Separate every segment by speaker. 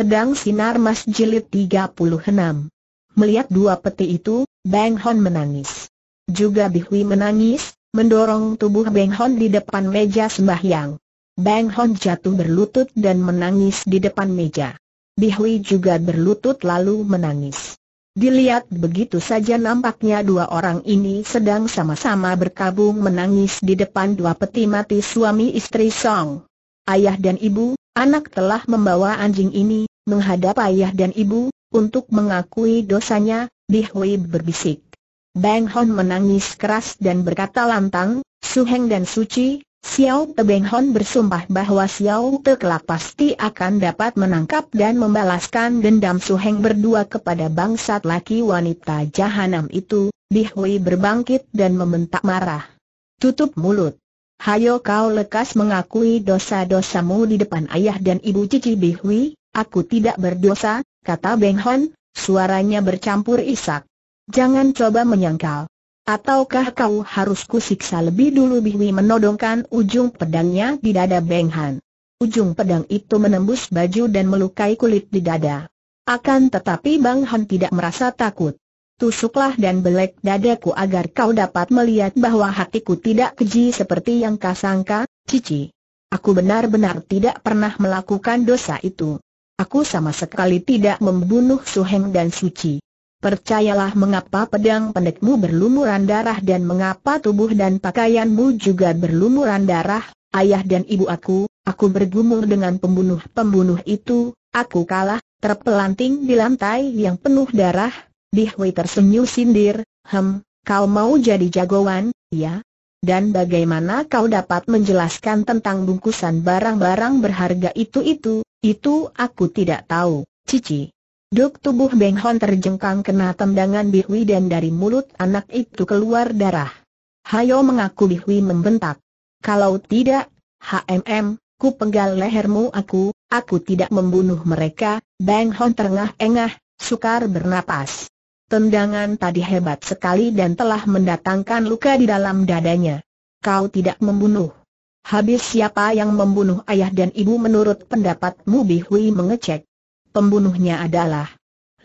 Speaker 1: Pedang Sinar Mas Jilid 36 Melihat dua peti itu, Beng Hon menangis. Juga Bihui menangis, mendorong tubuh Beng Hon di depan meja sembahyang. Beng Hon jatuh berlutut dan menangis di depan meja. Bihui juga berlutut lalu menangis. Dilihat begitu saja nampaknya dua orang ini sedang sama-sama berkabung menangis di depan dua peti mati suami istri Song. Ayah dan ibu, Anak telah membawa anjing ini, menghadap ayah dan ibu, untuk mengakui dosanya, Di Hui berbisik. Bang Hon menangis keras dan berkata lantang, Su Heng dan Suci, Xiao Te Beng Hon bersumpah bahwa Xiao Te kelak pasti akan dapat menangkap dan membalaskan dendam Su Heng berdua kepada bangsat laki wanita jahanam itu, Di Hui berbangkit dan membentak marah. Tutup mulut. Hayo kau lekas mengakui dosa-dosamu di depan ayah dan ibu Cici Bihwi, aku tidak berdosa, kata Beng Hon, suaranya bercampur isak. Jangan coba menyangkal. Ataukah kau harus kusiksa lebih dulu Bihwi menodongkan ujung pedangnya di dada Beng Han. Ujung pedang itu menembus baju dan melukai kulit di dada. Akan tetapi Bang Hon tidak merasa takut tusuklah dan belek dadaku agar kau dapat melihat bahwa hatiku tidak keji seperti yang kau sangka, Cici. Aku benar-benar tidak pernah melakukan dosa itu. Aku sama sekali tidak membunuh Suheng dan Suci. Percayalah mengapa pedang pendekmu berlumuran darah dan mengapa tubuh dan pakaianmu juga berlumuran darah, ayah dan ibu aku, aku bergumul dengan pembunuh-pembunuh itu, aku kalah, terpelanting di lantai yang penuh darah, Hui tersenyum sindir, hem, kau mau jadi jagoan, ya? Dan bagaimana kau dapat menjelaskan tentang bungkusan barang-barang berharga itu-itu, itu aku tidak tahu, Cici. Duk tubuh Beng Hon terjengkang kena tendangan Bihui dan dari mulut anak itu keluar darah. Hayo mengaku Bihui membentak. Kalau tidak, HMM, ku penggal lehermu aku, aku tidak membunuh mereka, Beng Hon terengah-engah, sukar bernapas. Tendangan tadi hebat sekali dan telah mendatangkan luka di dalam dadanya. Kau tidak membunuh. Habis siapa yang membunuh ayah dan ibu menurut pendapatmu Bihui mengecek. Pembunuhnya adalah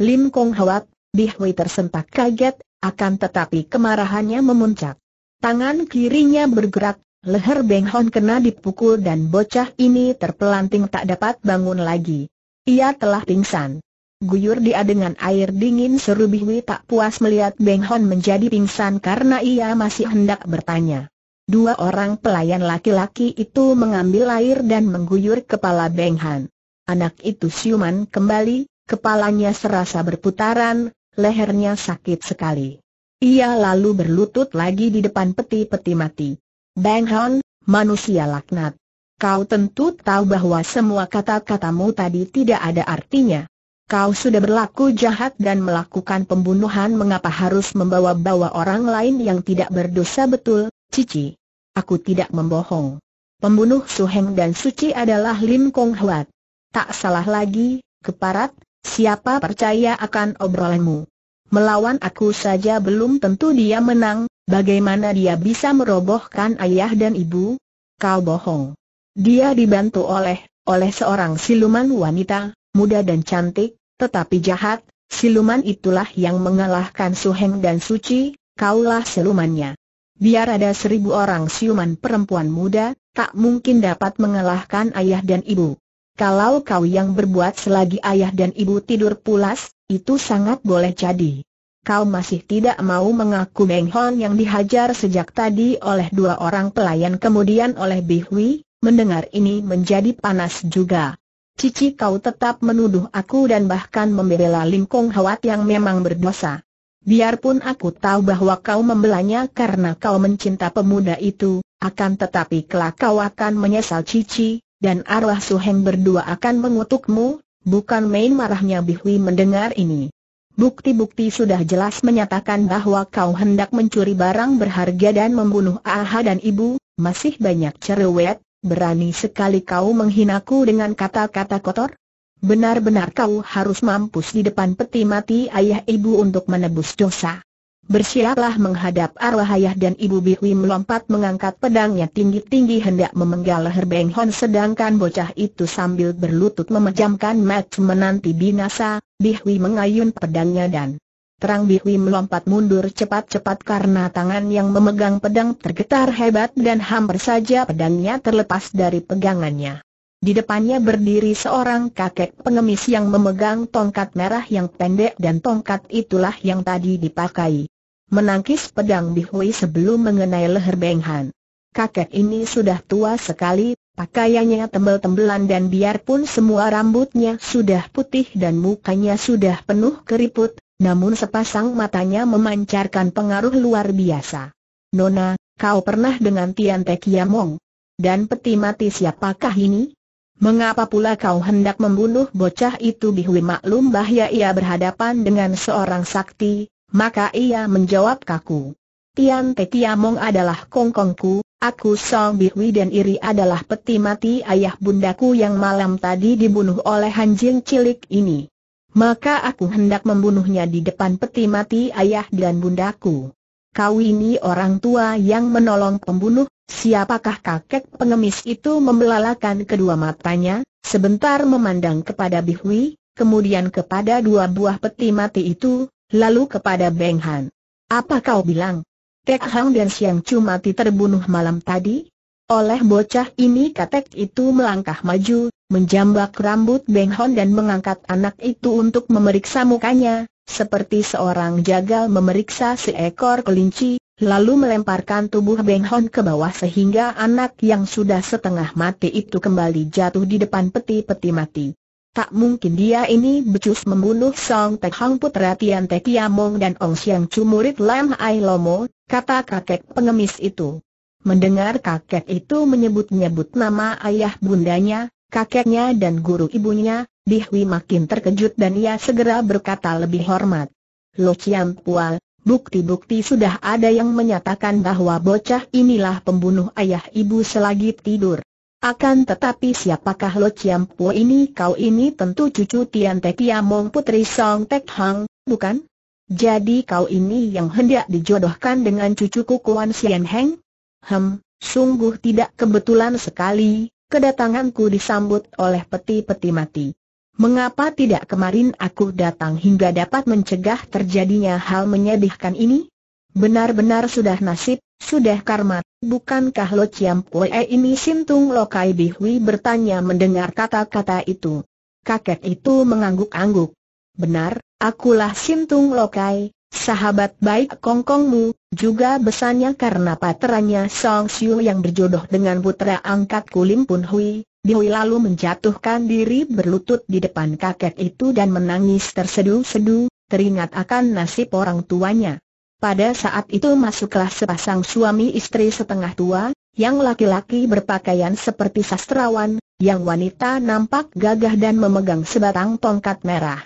Speaker 1: Lim Kong Hwat, Bihui tersentak kaget, akan tetapi kemarahannya memuncak. Tangan kirinya bergerak, leher Beng Hon kena dipukul dan bocah ini terpelanting tak dapat bangun lagi. Ia telah pingsan guyur dia dengan air dingin seru Bihui tak puas melihat Beng Hon menjadi pingsan karena ia masih hendak bertanya. Dua orang pelayan laki-laki itu mengambil air dan mengguyur kepala Beng Hon. Anak itu siuman kembali, kepalanya serasa berputaran, lehernya sakit sekali. Ia lalu berlutut lagi di depan peti-peti mati. Beng Hon, manusia laknat. Kau tentu tahu bahwa semua kata-katamu tadi tidak ada artinya. Kau sudah berlaku jahat dan melakukan pembunuhan mengapa harus membawa-bawa orang lain yang tidak berdosa betul, Cici? Aku tidak membohong. Pembunuh Suheng dan Suci adalah Lim Kong Huat. Tak salah lagi, keparat, siapa percaya akan obrolanmu? Melawan aku saja belum tentu dia menang, bagaimana dia bisa merobohkan ayah dan ibu? Kau bohong. Dia dibantu oleh, oleh seorang siluman wanita, muda dan cantik, tetapi jahat, siluman itulah yang mengalahkan Suheng dan Suci, kaulah silumannya. Biar ada seribu orang siuman perempuan muda, tak mungkin dapat mengalahkan ayah dan ibu. Kalau kau yang berbuat selagi ayah dan ibu tidur pulas, itu sangat boleh jadi. Kau masih tidak mau mengaku Meng Hon yang dihajar sejak tadi oleh dua orang pelayan kemudian oleh Bihui, mendengar ini menjadi panas juga. Cici kau tetap menuduh aku dan bahkan membela Lim Kong Hawat yang memang berdosa. Biarpun aku tahu bahwa kau membelanya karena kau mencinta pemuda itu, akan tetapi kelak kau akan menyesal Cici, dan arwah Suheng berdua akan mengutukmu, bukan main marahnya Bihui mendengar ini. Bukti-bukti sudah jelas menyatakan bahwa kau hendak mencuri barang berharga dan membunuh Aha dan Ibu, masih banyak cerewet, berani sekali kau menghinaku dengan kata-kata kotor? Benar-benar kau harus mampus di depan peti mati ayah ibu untuk menebus dosa. Bersiaplah menghadap arwah ayah dan ibu Biwi melompat mengangkat pedangnya tinggi-tinggi hendak memenggal leher Beng Hon sedangkan bocah itu sambil berlutut memejamkan mat menanti binasa, Biwi mengayun pedangnya dan Terang Bihui melompat mundur cepat-cepat karena tangan yang memegang pedang tergetar hebat dan hampir saja pedangnya terlepas dari pegangannya. Di depannya berdiri seorang kakek pengemis yang memegang tongkat merah yang pendek dan tongkat itulah yang tadi dipakai. Menangkis pedang Bihui sebelum mengenai leher Benghan. Kakek ini sudah tua sekali, pakaiannya tembel-tembelan dan biarpun semua rambutnya sudah putih dan mukanya sudah penuh keriput, namun sepasang matanya memancarkan pengaruh luar biasa. Nona, kau pernah dengan Tian Te Kiamong? Dan peti mati siapakah ini? Mengapa pula kau hendak membunuh bocah itu Bihui maklum bahaya ia berhadapan dengan seorang sakti, maka ia menjawab kaku. Tian Te Kiamong adalah kongkongku, aku Song Bihui dan Iri adalah peti mati ayah bundaku yang malam tadi dibunuh oleh anjing cilik ini. Maka aku hendak membunuhnya di depan peti mati ayah dan bundaku. Kau ini orang tua yang menolong pembunuh, siapakah kakek pengemis itu membelalakan kedua matanya, sebentar memandang kepada Bihwi, kemudian kepada dua buah peti mati itu, lalu kepada Beng Han. Apa kau bilang? Tek Hang dan Siang Chu mati terbunuh malam tadi? Oleh bocah ini Kakek itu melangkah maju, menjambak rambut Beng Hon dan mengangkat anak itu untuk memeriksa mukanya, seperti seorang jagal memeriksa seekor kelinci, lalu melemparkan tubuh Beng Hon ke bawah sehingga anak yang sudah setengah mati itu kembali jatuh di depan peti-peti mati. Tak mungkin dia ini becus membunuh Song Tek Hang putra Tian Tek Yamong dan Ong Siang Chu murid Lam Ai Lomo, kata kakek pengemis itu. Mendengar kakek itu menyebut-nyebut nama ayah bundanya, kakeknya dan guru ibunya, Bihwi makin terkejut dan ia segera berkata lebih hormat. Lo Chiam Pual, bukti-bukti sudah ada yang menyatakan bahwa bocah inilah pembunuh ayah ibu selagi tidur. Akan tetapi siapakah Lo Chiam Pual ini kau ini tentu cucu Tian Te Kiamong Putri Song Tek Hang, bukan? Jadi kau ini yang hendak dijodohkan dengan cucuku Kuan Sian Heng? Hem, sungguh tidak kebetulan sekali, kedatanganku disambut oleh peti-peti mati. Mengapa tidak kemarin aku datang hingga dapat mencegah terjadinya hal menyedihkan ini? Benar-benar sudah nasib, sudah karma, bukankah Lo Chiam Pue ini Sintung Lokai Bihui bertanya mendengar kata-kata itu. Kakek itu mengangguk-angguk. Benar, akulah Sintung Lokai, Sahabat baik Kongkongmu, juga besarnya karena patranya Song Siu yang berjodoh dengan putra angkat Kulim Pun Hui, Dihui lalu menjatuhkan diri berlutut di depan kakek itu dan menangis terseduh-seduh, teringat akan nasib orang tuanya. Pada saat itu masuklah sepasang suami istri setengah tua, yang laki-laki berpakaian seperti sastrawan, yang wanita nampak gagah dan memegang sebatang tongkat merah.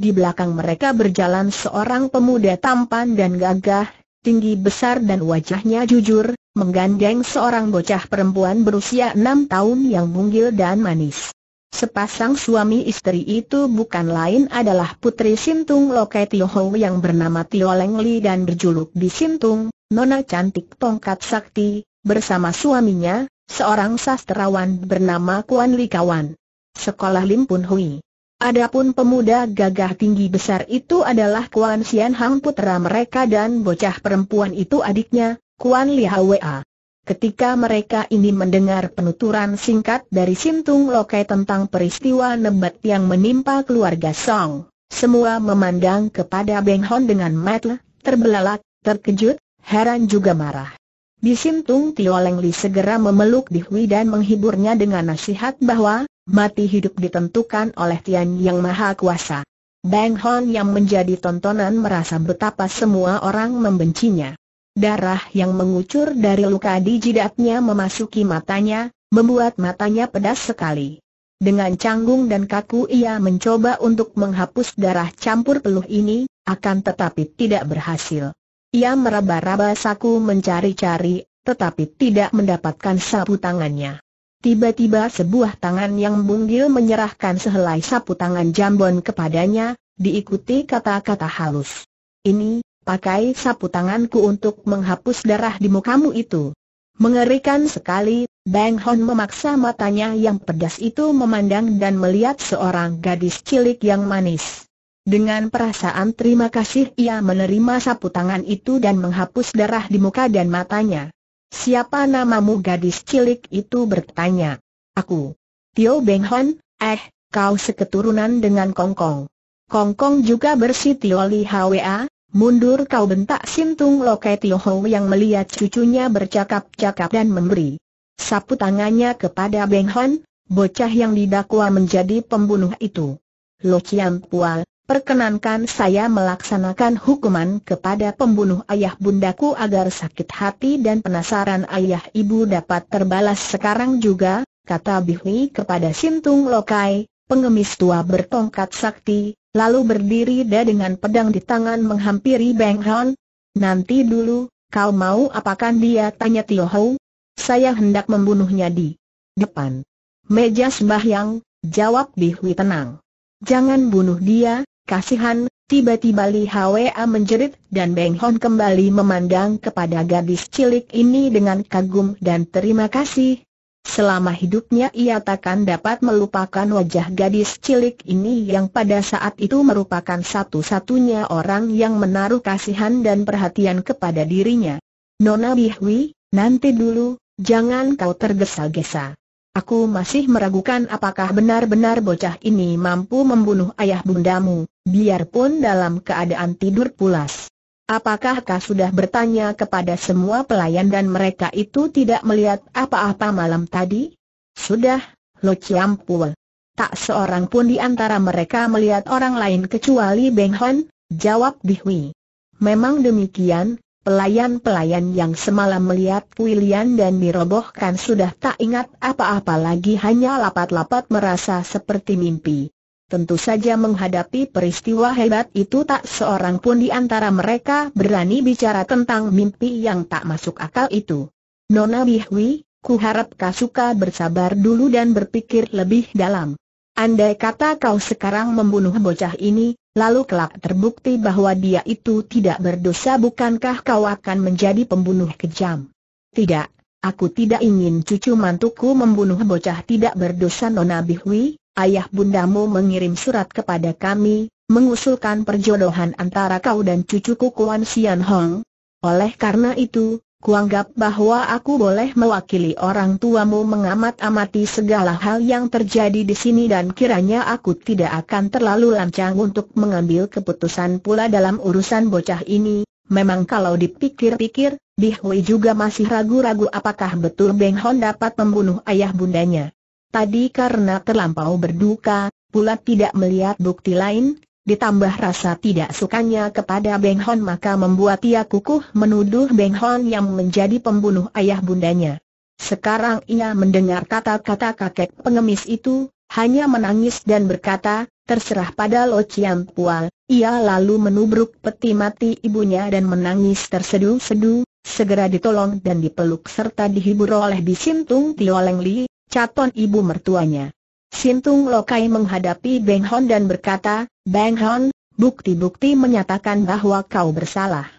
Speaker 1: Di belakang mereka berjalan seorang pemuda tampan dan gagah, tinggi besar dan wajahnya jujur, menggandeng seorang bocah perempuan berusia enam tahun yang mungil dan manis. Sepasang suami istri itu bukan lain adalah putri Sintung Lokai Tioho yang bernama Tio Leng Li dan berjuluk di Sintung, Nona Cantik Tongkat Sakti, bersama suaminya, seorang sastrawan bernama Kuan Li Kawan. Sekolah Lim Pun Hui Adapun pemuda gagah tinggi besar itu adalah Kuan Sian Hang putera mereka dan bocah perempuan itu adiknya, Kuan Li Hwa. Ketika mereka ini mendengar penuturan singkat dari Sintung Lokai tentang peristiwa nebat yang menimpa keluarga Song, semua memandang kepada Beng Hon dengan mata terbelalak, terkejut, heran juga marah. Bisim Tung Tio Leng Li segera memeluk Dihui dan menghiburnya dengan nasihat bahwa mati hidup ditentukan oleh Tian Yang Maha Kuasa. Bang Hon yang menjadi tontonan merasa betapa semua orang membencinya. Darah yang mengucur dari luka di jidatnya memasuki matanya, membuat matanya pedas sekali. Dengan canggung dan kaku ia mencoba untuk menghapus darah campur peluh ini, akan tetapi tidak berhasil. Ia meraba-raba saku mencari-cari, tetapi tidak mendapatkan sapu tangannya. Tiba-tiba sebuah tangan yang bungil menyerahkan sehelai sapu tangan jambon kepadanya, diikuti kata-kata halus. Ini, pakai sapu tanganku untuk menghapus darah di mukamu itu. Mengerikan sekali, Bang Hon memaksa matanya yang pedas itu memandang dan melihat seorang gadis cilik yang manis. Dengan perasaan terima kasih ia menerima sapu tangan itu dan menghapus darah di muka dan matanya. Siapa namamu gadis cilik itu bertanya. Aku. Tio Beng Hon, eh, kau seketurunan dengan Kongkong. Kongkong juga bersih Tio Li Hwa, mundur kau bentak Sintung loke Tio Ho yang melihat cucunya bercakap-cakap dan memberi sapu tangannya kepada Beng Hon, bocah yang didakwa menjadi pembunuh itu. Lo Chiam Pual, perkenankan saya melaksanakan hukuman kepada pembunuh ayah bundaku agar sakit hati dan penasaran ayah ibu dapat terbalas sekarang juga, kata Bihui kepada Sintung Lokai, pengemis tua bertongkat sakti, lalu berdiri dah dengan pedang di tangan menghampiri Beng Hon. Nanti dulu, kau mau apakan dia tanya Tio Hou? Saya hendak membunuhnya di depan. Meja sembahyang, jawab Bihui tenang. Jangan bunuh dia, Kasihan, tiba-tiba Li Hwa menjerit dan Beng Hon kembali memandang kepada gadis cilik ini dengan kagum dan terima kasih. Selama hidupnya ia takkan dapat melupakan wajah gadis cilik ini yang pada saat itu merupakan satu-satunya orang yang menaruh kasihan dan perhatian kepada dirinya. Nona Bihwi, nanti dulu, jangan kau tergesa-gesa. Aku masih meragukan apakah benar-benar bocah ini mampu membunuh ayah bundamu, biarpun dalam keadaan tidur pulas. Apakah kau sudah bertanya kepada semua pelayan dan mereka itu tidak melihat apa-apa malam tadi? Sudah, Lo Ciampul. Tak seorang pun di antara mereka melihat orang lain kecuali Beng Hon, jawab Bihui. Memang demikian, Pelayan-pelayan yang semalam melihat William dan dirobohkan sudah tak ingat apa-apa lagi hanya lapat-lapat merasa seperti mimpi. Tentu saja menghadapi peristiwa hebat itu tak seorang pun di antara mereka berani bicara tentang mimpi yang tak masuk akal itu. Nona Bihwi, ku harap Kasuka bersabar dulu dan berpikir lebih dalam. Andai kata kau sekarang membunuh bocah ini, lalu kelak terbukti bahwa dia itu tidak berdosa bukankah kau akan menjadi pembunuh kejam? Tidak, aku tidak ingin cucu mantuku membunuh bocah tidak berdosa Nona Bihwi, ayah bundamu mengirim surat kepada kami, mengusulkan perjodohan antara kau dan cucuku Kuan Sian Hong. Oleh karena itu, Kuanggap bahwa aku boleh mewakili orang tuamu mengamat-amati segala hal yang terjadi di sini dan kiranya aku tidak akan terlalu lancang untuk mengambil keputusan pula dalam urusan bocah ini. Memang kalau dipikir-pikir, Bihui juga masih ragu-ragu apakah betul Beng Hon dapat membunuh ayah bundanya. Tadi karena terlampau berduka, pula tidak melihat bukti lain, Ditambah rasa tidak sukanya kepada Beng Hon maka membuat ia kukuh menuduh Beng Hon yang menjadi pembunuh ayah bundanya. Sekarang ia mendengar kata-kata kakek pengemis itu, hanya menangis dan berkata, terserah pada Lo Chiam Pual. Ia lalu menubruk peti mati ibunya dan menangis tersedu-sedu, segera ditolong dan dipeluk serta dihibur oleh Bisintung Leng Li, caton ibu mertuanya. Sintung Lokai menghadapi Beng Hon dan berkata, Beng Hon, bukti-bukti menyatakan bahwa kau bersalah.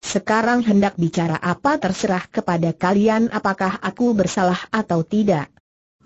Speaker 1: Sekarang hendak bicara apa terserah kepada kalian apakah aku bersalah atau tidak.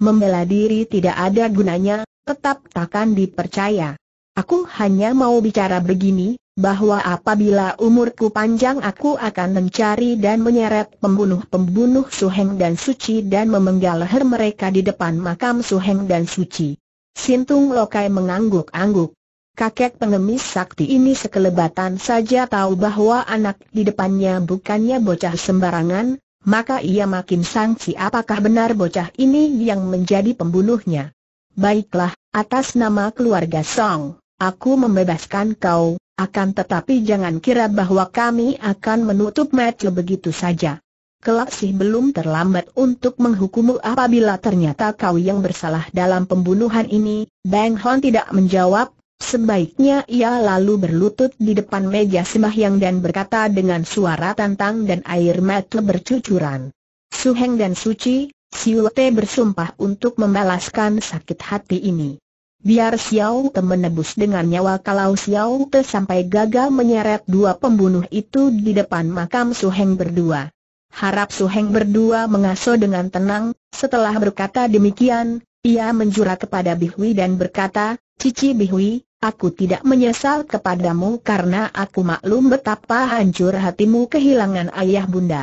Speaker 1: Membela diri tidak ada gunanya, tetap takkan dipercaya. Aku hanya mau bicara begini, bahwa apabila umurku panjang aku akan mencari dan menyeret pembunuh-pembunuh Suheng dan Suci dan memenggal leher mereka di depan makam Suheng dan Suci. Sintung Lokai mengangguk-angguk. Kakek pengemis sakti ini sekelebatan saja tahu bahwa anak di depannya bukannya bocah sembarangan, maka ia makin sangsi apakah benar bocah ini yang menjadi pembunuhnya. Baiklah, atas nama keluarga Song. Aku membebaskan kau, akan tetapi jangan kira bahwa kami akan menutup mata begitu saja. Kelak sih belum terlambat untuk menghukummu apabila ternyata kau yang bersalah dalam pembunuhan ini. Bang Hon tidak menjawab, sebaiknya ia lalu berlutut di depan meja sembahyang dan berkata dengan suara tantang dan air mata bercucuran. Suheng dan Suci, Siu Te bersumpah untuk membalaskan sakit hati ini. Biar Xiao Te menebus dengan nyawa kalau Xiao Te sampai gagal menyeret dua pembunuh itu di depan makam Suheng berdua. Harap Suheng berdua mengasuh dengan tenang, setelah berkata demikian, ia menjura kepada Bihui dan berkata, Cici Bihui, aku tidak menyesal kepadamu karena aku maklum betapa hancur hatimu kehilangan ayah bunda.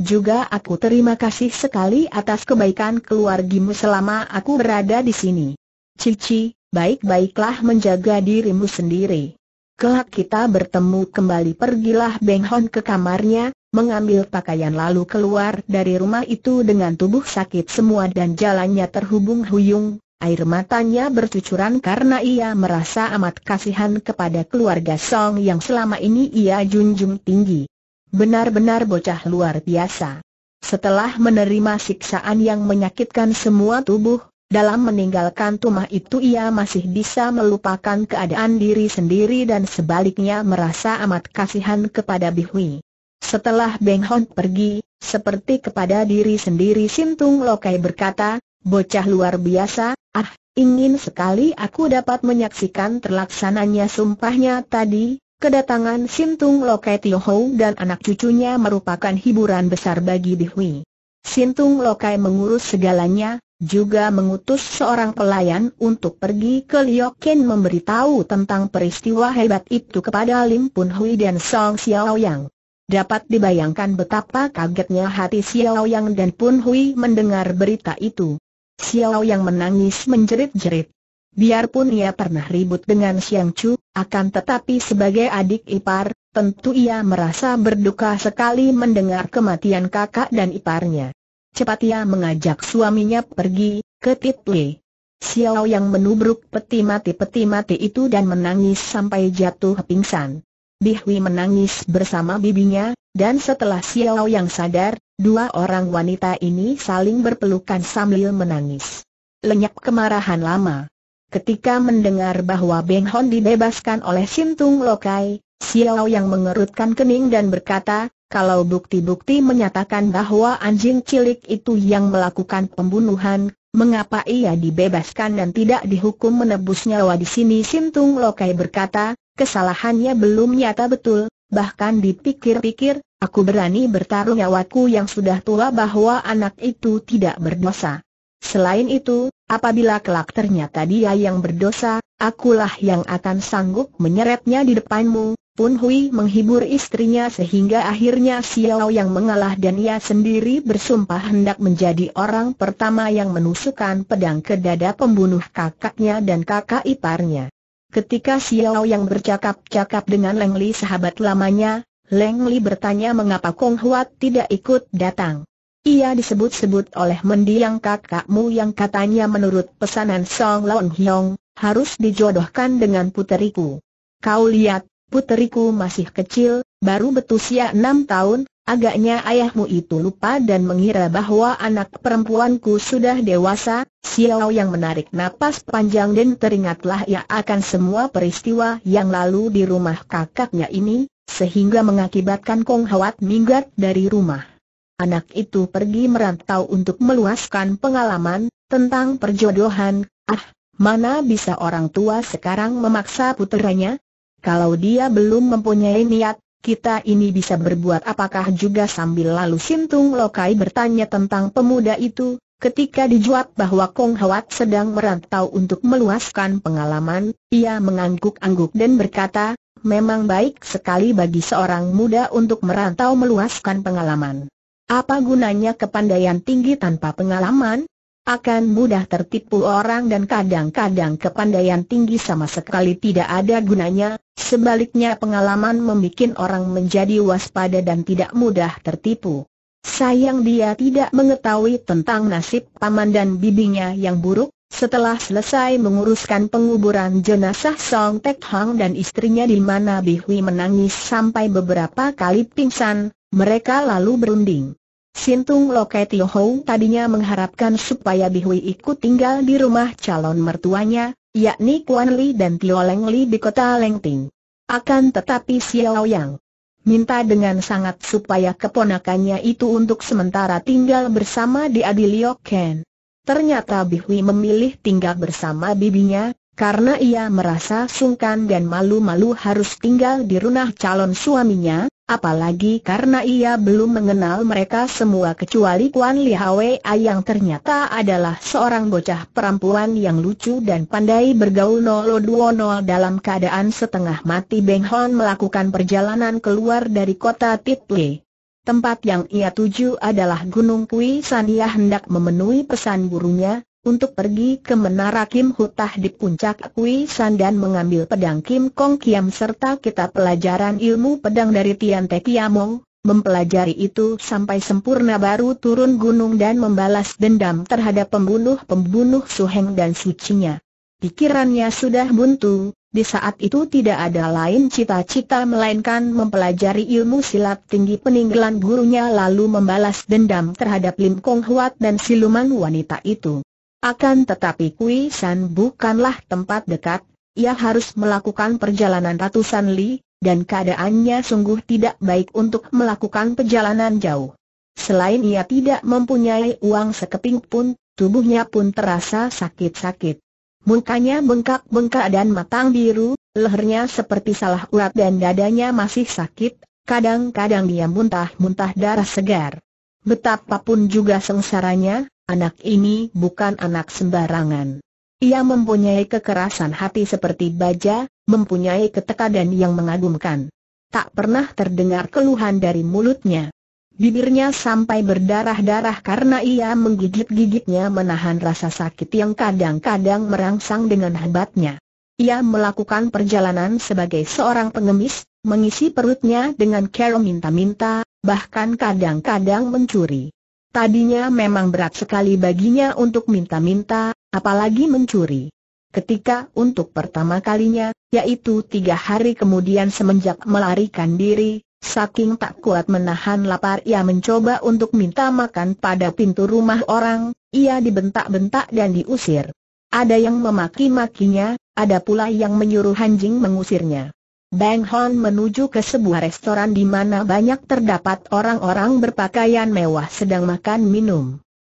Speaker 1: Juga aku terima kasih sekali atas kebaikan keluargimu selama aku berada di sini. Cici, baik-baiklah menjaga dirimu sendiri. Kelak kita bertemu kembali pergilah Beng Hon ke kamarnya, mengambil pakaian lalu keluar dari rumah itu dengan tubuh sakit semua dan jalannya terhubung huyung, air matanya bercucuran karena ia merasa amat kasihan kepada keluarga Song yang selama ini ia junjung tinggi. Benar-benar bocah luar biasa. Setelah menerima siksaan yang menyakitkan semua tubuh, dalam meninggalkan rumah itu ia masih bisa melupakan keadaan diri sendiri dan sebaliknya merasa amat kasihan kepada Bihui. Setelah Beng Hon pergi, seperti kepada diri sendiri Sintung Lokai berkata, bocah luar biasa, ah, ingin sekali aku dapat menyaksikan terlaksananya sumpahnya tadi, Kedatangan Sintung Lokai Tio Hou dan anak cucunya merupakan hiburan besar bagi Bihui. Sintung Lokai mengurus segalanya, juga mengutus seorang pelayan untuk pergi ke Liokin memberitahu tentang peristiwa hebat itu kepada Lim Pun Hui dan Song Xiao Yang. Dapat dibayangkan betapa kagetnya hati Xiao Yang dan Pun Hui mendengar berita itu. Xiao Yang menangis menjerit-jerit. Biarpun ia pernah ribut dengan Xiang Chu, akan tetapi sebagai adik ipar, tentu ia merasa berduka sekali mendengar kematian kakak dan iparnya. Cepat ia mengajak suaminya pergi, ke Tiple. Xiao yang menubruk peti mati-peti mati itu dan menangis sampai jatuh pingsan. Bihui menangis bersama bibinya, dan setelah Xiao yang sadar, dua orang wanita ini saling berpelukan sambil menangis. Lenyap kemarahan lama. Ketika mendengar bahwa Beng Hon dibebaskan oleh Sintung Lokai, Xiao yang mengerutkan kening dan berkata, kalau bukti-bukti menyatakan bahwa anjing cilik itu yang melakukan pembunuhan, mengapa ia dibebaskan dan tidak dihukum menebus nyawa di sini? Sintung Lokai berkata, kesalahannya belum nyata betul, bahkan dipikir-pikir, aku berani bertaruh nyawaku yang sudah tua bahwa anak itu tidak berdosa. Selain itu, apabila kelak ternyata dia yang berdosa, akulah yang akan sanggup menyeretnya di depanmu, pun Hui menghibur istrinya sehingga akhirnya Xiao yang mengalah dan ia sendiri bersumpah hendak menjadi orang pertama yang menusukkan pedang ke dada pembunuh kakaknya dan kakak iparnya. Ketika Xiao yang bercakap-cakap dengan Leng Li sahabat lamanya, Leng Li bertanya mengapa Kong Huat tidak ikut datang. Ia disebut-sebut oleh mendiang kakakmu yang katanya menurut pesanan Song Long Hyong, harus dijodohkan dengan puteriku. Kau lihat, puteriku masih kecil, baru betusia enam tahun, agaknya ayahmu itu lupa dan mengira bahwa anak perempuanku sudah dewasa, Xiao yang menarik napas panjang dan teringatlah ia akan semua peristiwa yang lalu di rumah kakaknya ini, sehingga mengakibatkan Kong Hawat minggat dari rumah. Anak itu pergi merantau untuk meluaskan pengalaman tentang perjodohan, ah, mana bisa orang tua sekarang memaksa puteranya, kalau dia belum mempunyai niat, kita ini bisa berbuat apakah juga sambil lalu Sintung Lokai bertanya tentang pemuda itu, ketika dijuat bahwa Kong Hwat sedang merantau untuk meluaskan pengalaman, ia mengangguk-angguk dan berkata, memang baik sekali bagi seorang muda untuk merantau meluaskan pengalaman. Apa gunanya kepandaian tinggi tanpa pengalaman? Akan mudah tertipu orang dan kadang-kadang kepandaian tinggi sama sekali tidak ada gunanya, sebaliknya pengalaman membuat orang menjadi waspada dan tidak mudah tertipu. Sayang dia tidak mengetahui tentang nasib paman dan bibinya yang buruk, setelah selesai menguruskan penguburan jenazah Song Tek Hang dan istrinya di mana Bihui menangis sampai beberapa kali pingsan, mereka lalu berunding. Sintung Lokai Tio Hou tadinya mengharapkan supaya Bihui ikut tinggal di rumah calon mertuanya, yakni Kuan Li dan Tio Leng Li di kota Lengting. Akan tetapi Xiao Yang minta dengan sangat supaya keponakannya itu untuk sementara tinggal bersama di Adiliok Ken. Ternyata Bihui memilih tinggal bersama bibinya, karena ia merasa sungkan dan malu-malu harus tinggal di rumah calon suaminya, apalagi karena ia belum mengenal mereka semua kecuali Kuan Lihawe yang ternyata adalah seorang bocah perempuan yang lucu dan pandai bergaul nolo duo nol dalam keadaan setengah mati Beng Hon melakukan perjalanan keluar dari kota Title. Tempat yang ia tuju adalah Gunung Kui San ia hendak memenuhi pesan gurunya, untuk pergi ke menara Kim Hutah di puncak Kui San dan mengambil pedang Kim Kong Kiam serta kitab pelajaran ilmu pedang dari Tian Te Kiamong, mempelajari itu sampai sempurna baru turun gunung dan membalas dendam terhadap pembunuh-pembunuh Su Heng dan sucinya. Pikirannya sudah buntu, di saat itu tidak ada lain cita-cita melainkan mempelajari ilmu silat tinggi peninggalan gurunya lalu membalas dendam terhadap Lim Kong Huat dan siluman wanita itu. Akan tetapi Kui San bukanlah tempat dekat, ia harus melakukan perjalanan ratusan li, dan keadaannya sungguh tidak baik untuk melakukan perjalanan jauh. Selain ia tidak mempunyai uang sekeping pun, tubuhnya pun terasa sakit-sakit. Mukanya bengkak-bengkak dan matang biru, lehernya seperti salah urat dan dadanya masih sakit, kadang-kadang dia muntah-muntah darah segar. Betapapun juga sengsaranya, Anak ini bukan anak sembarangan. Ia mempunyai kekerasan hati seperti baja, mempunyai ketekadan yang mengagumkan. Tak pernah terdengar keluhan dari mulutnya. Bibirnya sampai berdarah-darah karena ia menggigit-gigitnya menahan rasa sakit yang kadang-kadang merangsang dengan hebatnya. Ia melakukan perjalanan sebagai seorang pengemis, mengisi perutnya dengan kero minta-minta, bahkan kadang-kadang mencuri. Tadinya memang berat sekali baginya untuk minta-minta, apalagi mencuri. Ketika untuk pertama kalinya, yaitu tiga hari kemudian semenjak melarikan diri, saking tak kuat menahan lapar ia mencoba untuk minta makan pada pintu rumah orang, ia dibentak-bentak dan diusir. Ada yang memaki-makinya, ada pula yang menyuruh anjing mengusirnya. Bang Hon menuju ke sebuah restoran di mana banyak terdapat orang-orang berpakaian mewah sedang makan minum.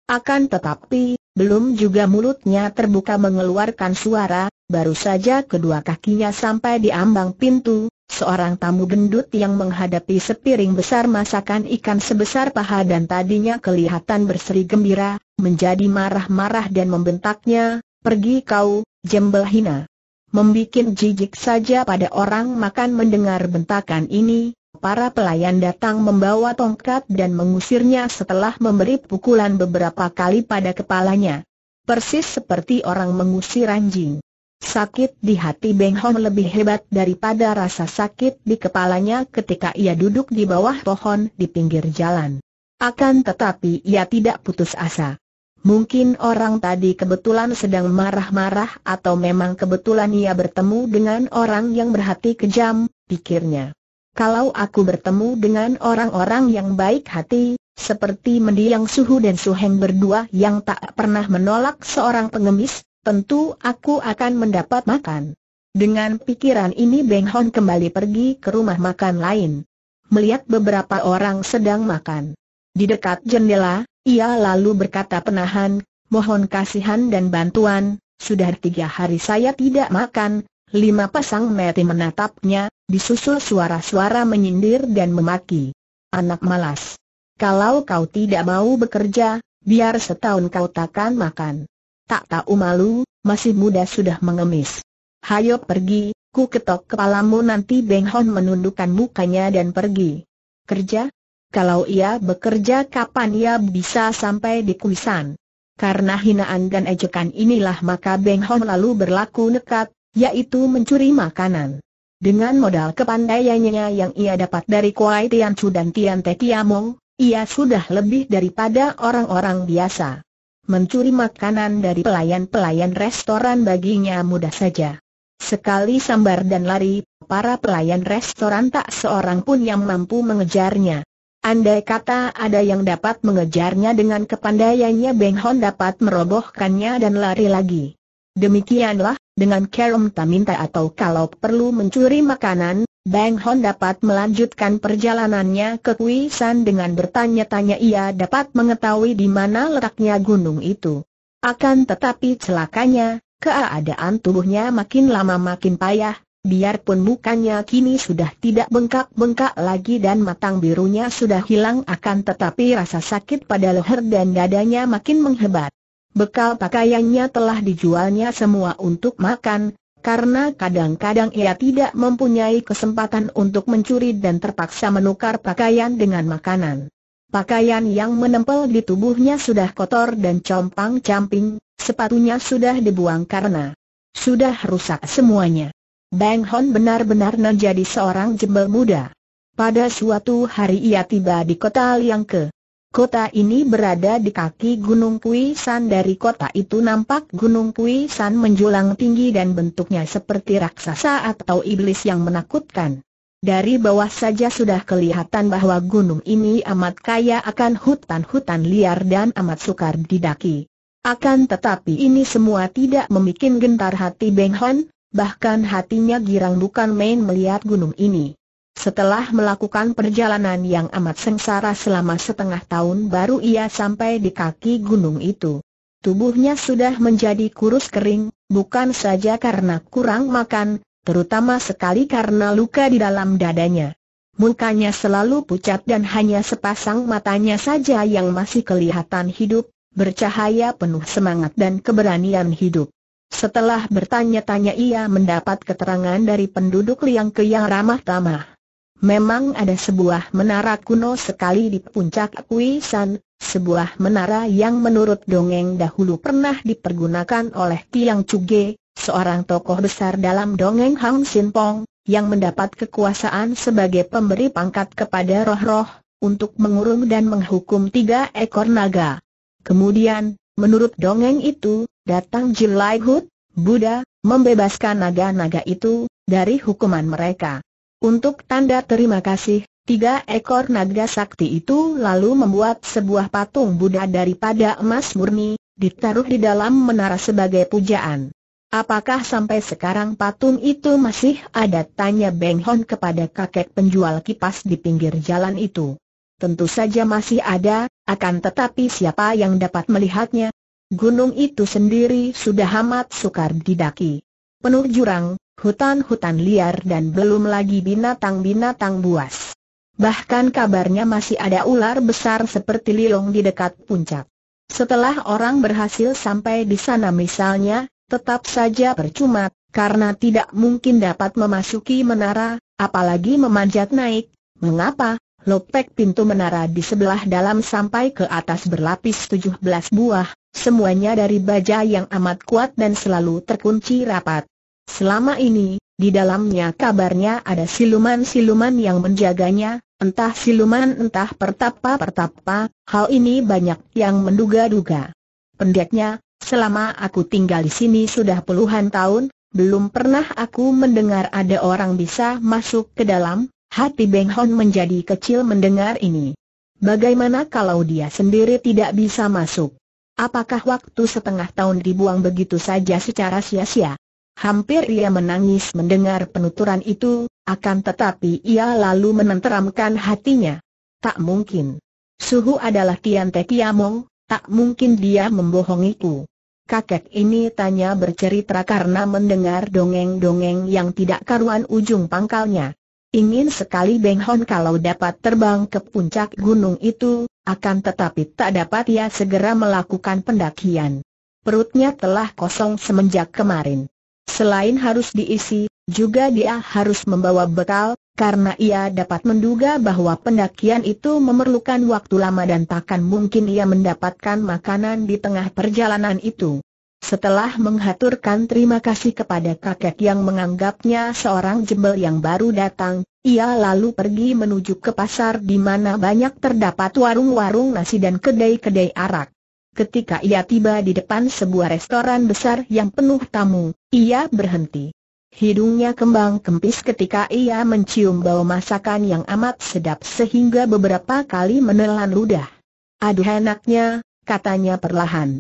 Speaker 1: Akan tetapi, belum juga mulutnya terbuka mengeluarkan suara, baru saja kedua kakinya sampai di ambang pintu, seorang tamu gendut yang menghadapi sepiring besar masakan ikan sebesar paha dan tadinya kelihatan berseri gembira, menjadi marah-marah dan membentaknya, pergi kau, jembel hina membikin jijik saja pada orang makan mendengar bentakan ini, para pelayan datang membawa tongkat dan mengusirnya setelah memberi pukulan beberapa kali pada kepalanya. Persis seperti orang mengusir anjing. Sakit di hati Beng Hong lebih hebat daripada rasa sakit di kepalanya ketika ia duduk di bawah pohon di pinggir jalan. Akan tetapi ia tidak putus asa. Mungkin orang tadi kebetulan sedang marah-marah atau memang kebetulan ia bertemu dengan orang yang berhati kejam, pikirnya. Kalau aku bertemu dengan orang-orang yang baik hati, seperti mendiang suhu dan suheng berdua yang tak pernah menolak seorang pengemis, tentu aku akan mendapat makan. Dengan pikiran ini Beng Hon kembali pergi ke rumah makan lain. Melihat beberapa orang sedang makan. Di dekat jendela, ia lalu berkata penahan, mohon kasihan dan bantuan, sudah tiga hari saya tidak makan, lima pasang mati menatapnya, disusul suara-suara menyindir dan memaki. Anak malas. Kalau kau tidak mau bekerja, biar setahun kau takkan makan. Tak tahu malu, masih muda sudah mengemis. Hayo pergi, ku ketok kepalamu nanti Beng Hon menundukkan mukanya dan pergi. Kerja? kalau ia bekerja kapan ia bisa sampai di kuisan. Karena hinaan dan ejekan inilah maka Beng Hong lalu berlaku nekat, yaitu mencuri makanan. Dengan modal kepandaiannya yang ia dapat dari Kuai Tian Chu dan Tian Te Tiamong, ia sudah lebih daripada orang-orang biasa. Mencuri makanan dari pelayan-pelayan restoran baginya mudah saja. Sekali sambar dan lari, para pelayan restoran tak seorang pun yang mampu mengejarnya. Andai kata ada yang dapat mengejarnya dengan kepandaiannya Beng Hon dapat merobohkannya dan lari lagi. Demikianlah, dengan Kerem Taminta atau kalau perlu mencuri makanan, Beng Hon dapat melanjutkan perjalanannya ke Kui dengan bertanya-tanya ia dapat mengetahui di mana letaknya gunung itu. Akan tetapi celakanya, keadaan tubuhnya makin lama makin payah, biarpun mukanya kini sudah tidak bengkak-bengkak lagi dan matang birunya sudah hilang akan tetapi rasa sakit pada leher dan dadanya makin menghebat. Bekal pakaiannya telah dijualnya semua untuk makan, karena kadang-kadang ia tidak mempunyai kesempatan untuk mencuri dan terpaksa menukar pakaian dengan makanan. Pakaian yang menempel di tubuhnya sudah kotor dan compang-camping, sepatunya sudah dibuang karena sudah rusak semuanya. Bang Hon benar-benar menjadi seorang jembel muda. Pada suatu hari ia tiba di kota Liang Ke. Kota ini berada di kaki Gunung San. dari kota itu nampak Gunung San menjulang tinggi dan bentuknya seperti raksasa atau iblis yang menakutkan. Dari bawah saja sudah kelihatan bahwa gunung ini amat kaya akan hutan-hutan liar dan amat sukar didaki. Akan tetapi ini semua tidak membuat gentar hati Beng Hon, bahkan hatinya girang bukan main melihat gunung ini. Setelah melakukan perjalanan yang amat sengsara selama setengah tahun baru ia sampai di kaki gunung itu. Tubuhnya sudah menjadi kurus kering, bukan saja karena kurang makan, terutama sekali karena luka di dalam dadanya. Mukanya selalu pucat dan hanya sepasang matanya saja yang masih kelihatan hidup, bercahaya penuh semangat dan keberanian hidup. Setelah bertanya-tanya ia mendapat keterangan dari penduduk liang ke yang ramah tamah. Memang ada sebuah menara kuno sekali di puncak San, sebuah menara yang menurut dongeng dahulu pernah dipergunakan oleh Tiang Cuge, seorang tokoh besar dalam dongeng Hang Sin Pong, yang mendapat kekuasaan sebagai pemberi pangkat kepada roh-roh, untuk mengurung dan menghukum tiga ekor naga. Kemudian, Menurut dongeng itu, datang Jilai Hud, Buddha, membebaskan naga-naga itu, dari hukuman mereka. Untuk tanda terima kasih, tiga ekor naga sakti itu lalu membuat sebuah patung Buddha daripada emas murni, ditaruh di dalam menara sebagai pujaan. Apakah sampai sekarang patung itu masih ada? Tanya Beng Hon kepada kakek penjual kipas di pinggir jalan itu tentu saja masih ada, akan tetapi siapa yang dapat melihatnya? Gunung itu sendiri sudah amat sukar didaki. Penuh jurang, hutan-hutan liar dan belum lagi binatang-binatang buas. Bahkan kabarnya masih ada ular besar seperti lilong di dekat puncak. Setelah orang berhasil sampai di sana misalnya, tetap saja percuma, karena tidak mungkin dapat memasuki menara, apalagi memanjat naik. Mengapa? lopek pintu menara di sebelah dalam sampai ke atas berlapis 17 buah, semuanya dari baja yang amat kuat dan selalu terkunci rapat. Selama ini, di dalamnya kabarnya ada siluman-siluman yang menjaganya, entah siluman entah pertapa-pertapa, hal ini banyak yang menduga-duga. Pendeknya, selama aku tinggal di sini sudah puluhan tahun, belum pernah aku mendengar ada orang bisa masuk ke dalam, Hati Beng Hon menjadi kecil mendengar ini. Bagaimana kalau dia sendiri tidak bisa masuk? Apakah waktu setengah tahun dibuang begitu saja secara sia-sia? Hampir ia menangis mendengar penuturan itu, akan tetapi ia lalu menenteramkan hatinya. Tak mungkin. Suhu adalah Tian Te Kiamong, tak mungkin dia membohongiku. Kakek ini tanya bercerita karena mendengar dongeng-dongeng yang tidak karuan ujung pangkalnya. Ingin sekali Beng Hon kalau dapat terbang ke puncak gunung itu, akan tetapi tak dapat ia segera melakukan pendakian. Perutnya telah kosong semenjak kemarin. Selain harus diisi, juga dia harus membawa bekal, karena ia dapat menduga bahwa pendakian itu memerlukan waktu lama dan takkan mungkin ia mendapatkan makanan di tengah perjalanan itu. Setelah menghaturkan terima kasih kepada kakek yang menganggapnya seorang jembel yang baru datang, ia lalu pergi menuju ke pasar di mana banyak terdapat warung-warung nasi dan kedai-kedai arak. Ketika ia tiba di depan sebuah restoran besar yang penuh tamu, ia berhenti. Hidungnya kembang kempis ketika ia mencium bau masakan yang amat sedap sehingga beberapa kali menelan ludah. Aduh enaknya, katanya perlahan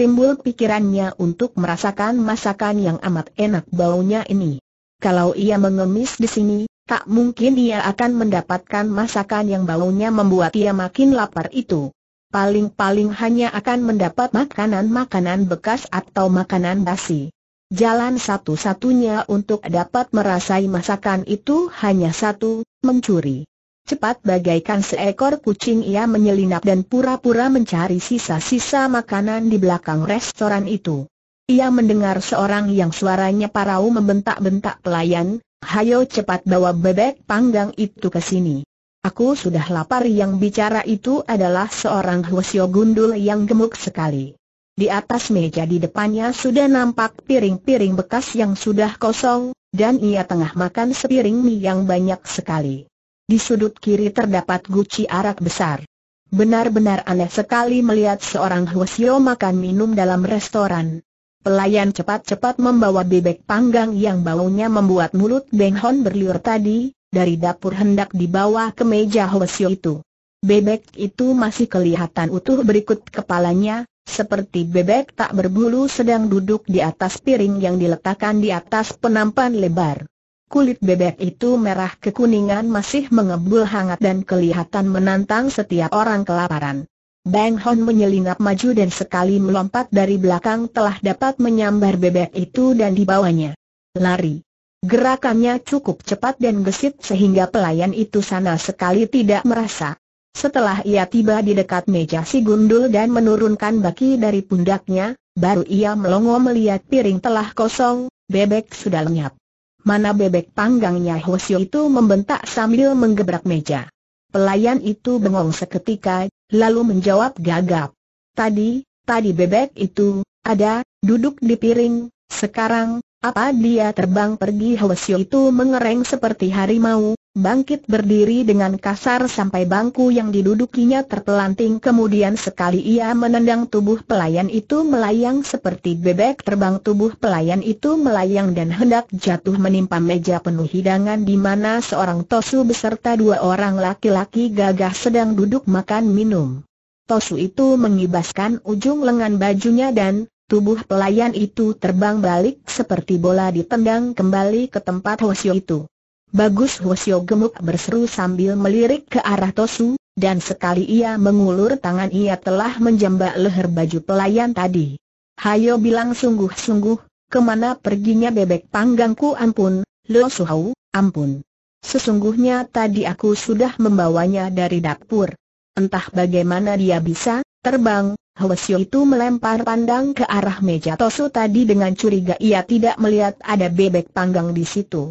Speaker 1: timbul pikirannya untuk merasakan masakan yang amat enak baunya ini. Kalau ia mengemis di sini, tak mungkin ia akan mendapatkan masakan yang baunya membuat ia makin lapar itu. Paling-paling hanya akan mendapat makanan-makanan bekas atau makanan basi. Jalan satu-satunya untuk dapat merasai masakan itu hanya satu, mencuri. Cepat bagaikan seekor kucing ia menyelinap dan pura-pura mencari sisa-sisa makanan di belakang restoran itu. Ia mendengar seorang yang suaranya parau membentak-bentak pelayan, Hayo cepat bawa bebek panggang itu ke sini. Aku sudah lapar yang bicara itu adalah seorang Hwasyo gundul yang gemuk sekali. Di atas meja di depannya sudah nampak piring-piring bekas yang sudah kosong, dan ia tengah makan sepiring mie yang banyak sekali. Di sudut kiri terdapat guci arak besar. Benar-benar aneh sekali melihat seorang hwasio makan minum dalam restoran. Pelayan cepat-cepat membawa bebek panggang yang baunya membuat mulut Beng Hon berliur tadi, dari dapur hendak dibawa ke meja hwasio itu. Bebek itu masih kelihatan utuh berikut kepalanya, seperti bebek tak berbulu sedang duduk di atas piring yang diletakkan di atas penampan lebar. Kulit bebek itu merah kekuningan masih mengebul hangat dan kelihatan menantang setiap orang kelaparan. Bang Hon menyelinap maju dan sekali melompat dari belakang telah dapat menyambar bebek itu dan dibawanya. Lari. Gerakannya cukup cepat dan gesit sehingga pelayan itu sana sekali tidak merasa. Setelah ia tiba di dekat meja si gundul dan menurunkan baki dari pundaknya, baru ia melongo melihat piring telah kosong, bebek sudah lenyap. Mana bebek panggangnya Hosio itu membentak sambil menggebrak meja. Pelayan itu bengong seketika, lalu menjawab gagap. Tadi, tadi bebek itu, ada, duduk di piring, sekarang, apa dia terbang pergi Hosio itu mengereng seperti harimau, bangkit berdiri dengan kasar sampai bangku yang didudukinya terpelanting kemudian sekali ia menendang tubuh pelayan itu melayang seperti bebek terbang tubuh pelayan itu melayang dan hendak jatuh menimpa meja penuh hidangan di mana seorang tosu beserta dua orang laki-laki gagah sedang duduk makan minum. Tosu itu mengibaskan ujung lengan bajunya dan tubuh pelayan itu terbang balik seperti bola ditendang kembali ke tempat Hosio itu. Bagus Hwasyo gemuk berseru sambil melirik ke arah Tosu, dan sekali ia mengulur tangan ia telah menjambak leher baju pelayan tadi. Hayo bilang sungguh-sungguh, kemana perginya bebek panggangku ampun, Lo Suhau, ampun. Sesungguhnya tadi aku sudah membawanya dari dapur. Entah bagaimana dia bisa, terbang, Hwasyo itu melempar pandang ke arah meja Tosu tadi dengan curiga ia tidak melihat ada bebek panggang di situ.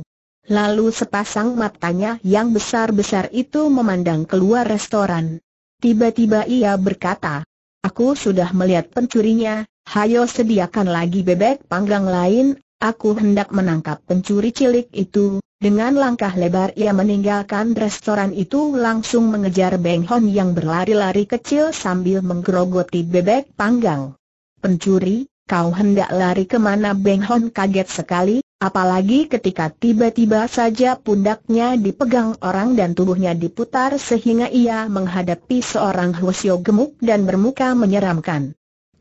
Speaker 1: Lalu sepasang matanya yang besar-besar itu memandang keluar restoran. Tiba-tiba ia berkata, Aku sudah melihat pencurinya, hayo sediakan lagi bebek panggang lain, aku hendak menangkap pencuri cilik itu. Dengan langkah lebar ia meninggalkan restoran itu langsung mengejar Beng Hon yang berlari-lari kecil sambil menggerogoti bebek panggang. Pencuri, kau hendak lari kemana Beng Hon kaget sekali, Apalagi ketika tiba-tiba saja pundaknya dipegang orang dan tubuhnya diputar sehingga ia menghadapi seorang Hwasyo gemuk dan bermuka menyeramkan.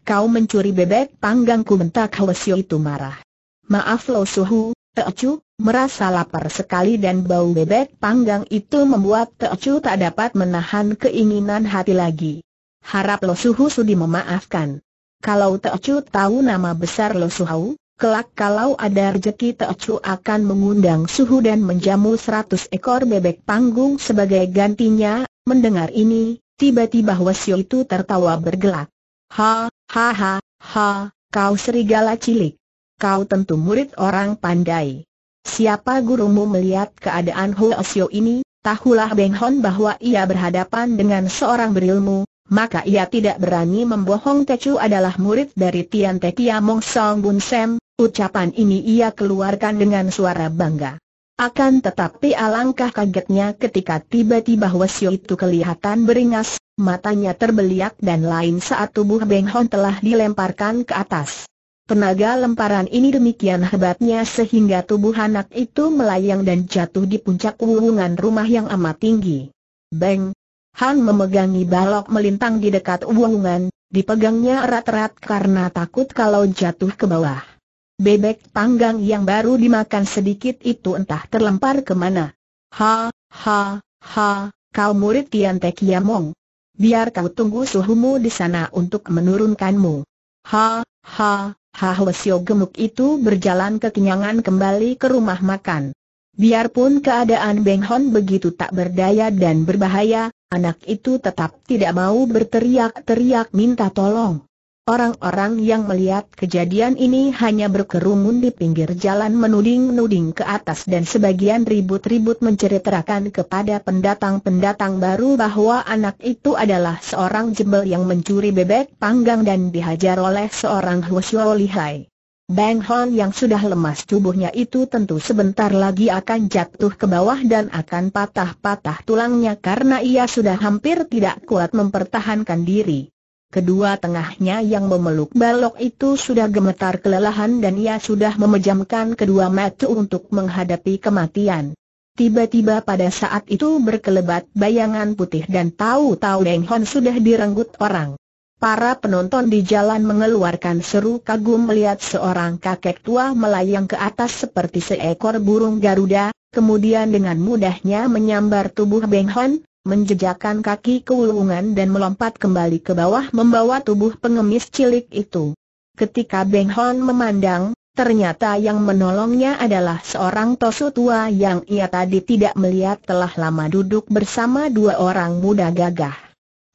Speaker 1: Kau mencuri bebek panggangku bentak Hwasyo itu marah. Maaf Lo Suhu, Teocu, merasa lapar sekali dan bau bebek panggang itu membuat Teocu tak dapat menahan keinginan hati lagi. Harap Lo Suhu sudi memaafkan. Kalau Teocu tahu nama besar Lo Suhu, Kelak kalau ada rezeki Teocu akan mengundang suhu dan menjamu seratus ekor bebek panggung sebagai gantinya, mendengar ini, tiba-tiba Hwasyo itu tertawa bergelak. Ha, ha ha, ha, kau serigala cilik. Kau tentu murid orang pandai. Siapa gurumu melihat keadaan Hwasyo ini, tahulah Beng Hon bahwa ia berhadapan dengan seorang berilmu, maka ia tidak berani membohong Tecu adalah murid dari Tian Tekia Mong Song Bun Sem, Ucapan ini ia keluarkan dengan suara bangga. Akan tetapi alangkah kagetnya ketika tiba-tiba Hwasyo itu kelihatan beringas, matanya terbeliak dan lain saat tubuh Beng Hon telah dilemparkan ke atas. Tenaga lemparan ini demikian hebatnya sehingga tubuh anak itu melayang dan jatuh di puncak wuwungan rumah yang amat tinggi. Beng! Han memegangi balok melintang di dekat wuwungan, dipegangnya erat-erat karena takut kalau jatuh ke bawah. Bebek panggang yang baru dimakan sedikit itu entah terlempar kemana. Ha, ha, ha, kau murid Tian Te Kiamong. Biar kau tunggu suhumu di sana untuk menurunkanmu. Ha, ha, ha Hwasyo gemuk itu berjalan kekenyangan kembali ke rumah makan. Biarpun keadaan Beng Hon begitu tak berdaya dan berbahaya, anak itu tetap tidak mau berteriak-teriak minta tolong. Orang-orang yang melihat kejadian ini hanya berkerumun di pinggir jalan menuding-nuding ke atas dan sebagian ribut-ribut menceritakan kepada pendatang-pendatang baru bahwa anak itu adalah seorang jembel yang mencuri bebek panggang dan dihajar oleh seorang Hwasyo lihai. Bang Hon yang sudah lemas tubuhnya itu tentu sebentar lagi akan jatuh ke bawah dan akan patah-patah tulangnya karena ia sudah hampir tidak kuat mempertahankan diri. Kedua tengahnya yang memeluk balok itu sudah gemetar kelelahan dan ia sudah memejamkan kedua mata untuk menghadapi kematian. Tiba-tiba pada saat itu berkelebat bayangan putih dan tahu-tahu Deng Hon sudah direnggut orang. Para penonton di jalan mengeluarkan seru kagum melihat seorang kakek tua melayang ke atas seperti seekor burung Garuda, kemudian dengan mudahnya menyambar tubuh Beng Hon, menjejakkan kaki ke wulungan dan melompat kembali ke bawah membawa tubuh pengemis cilik itu. Ketika Beng Hon memandang, ternyata yang menolongnya adalah seorang tosu tua yang ia tadi tidak melihat telah lama duduk bersama dua orang muda gagah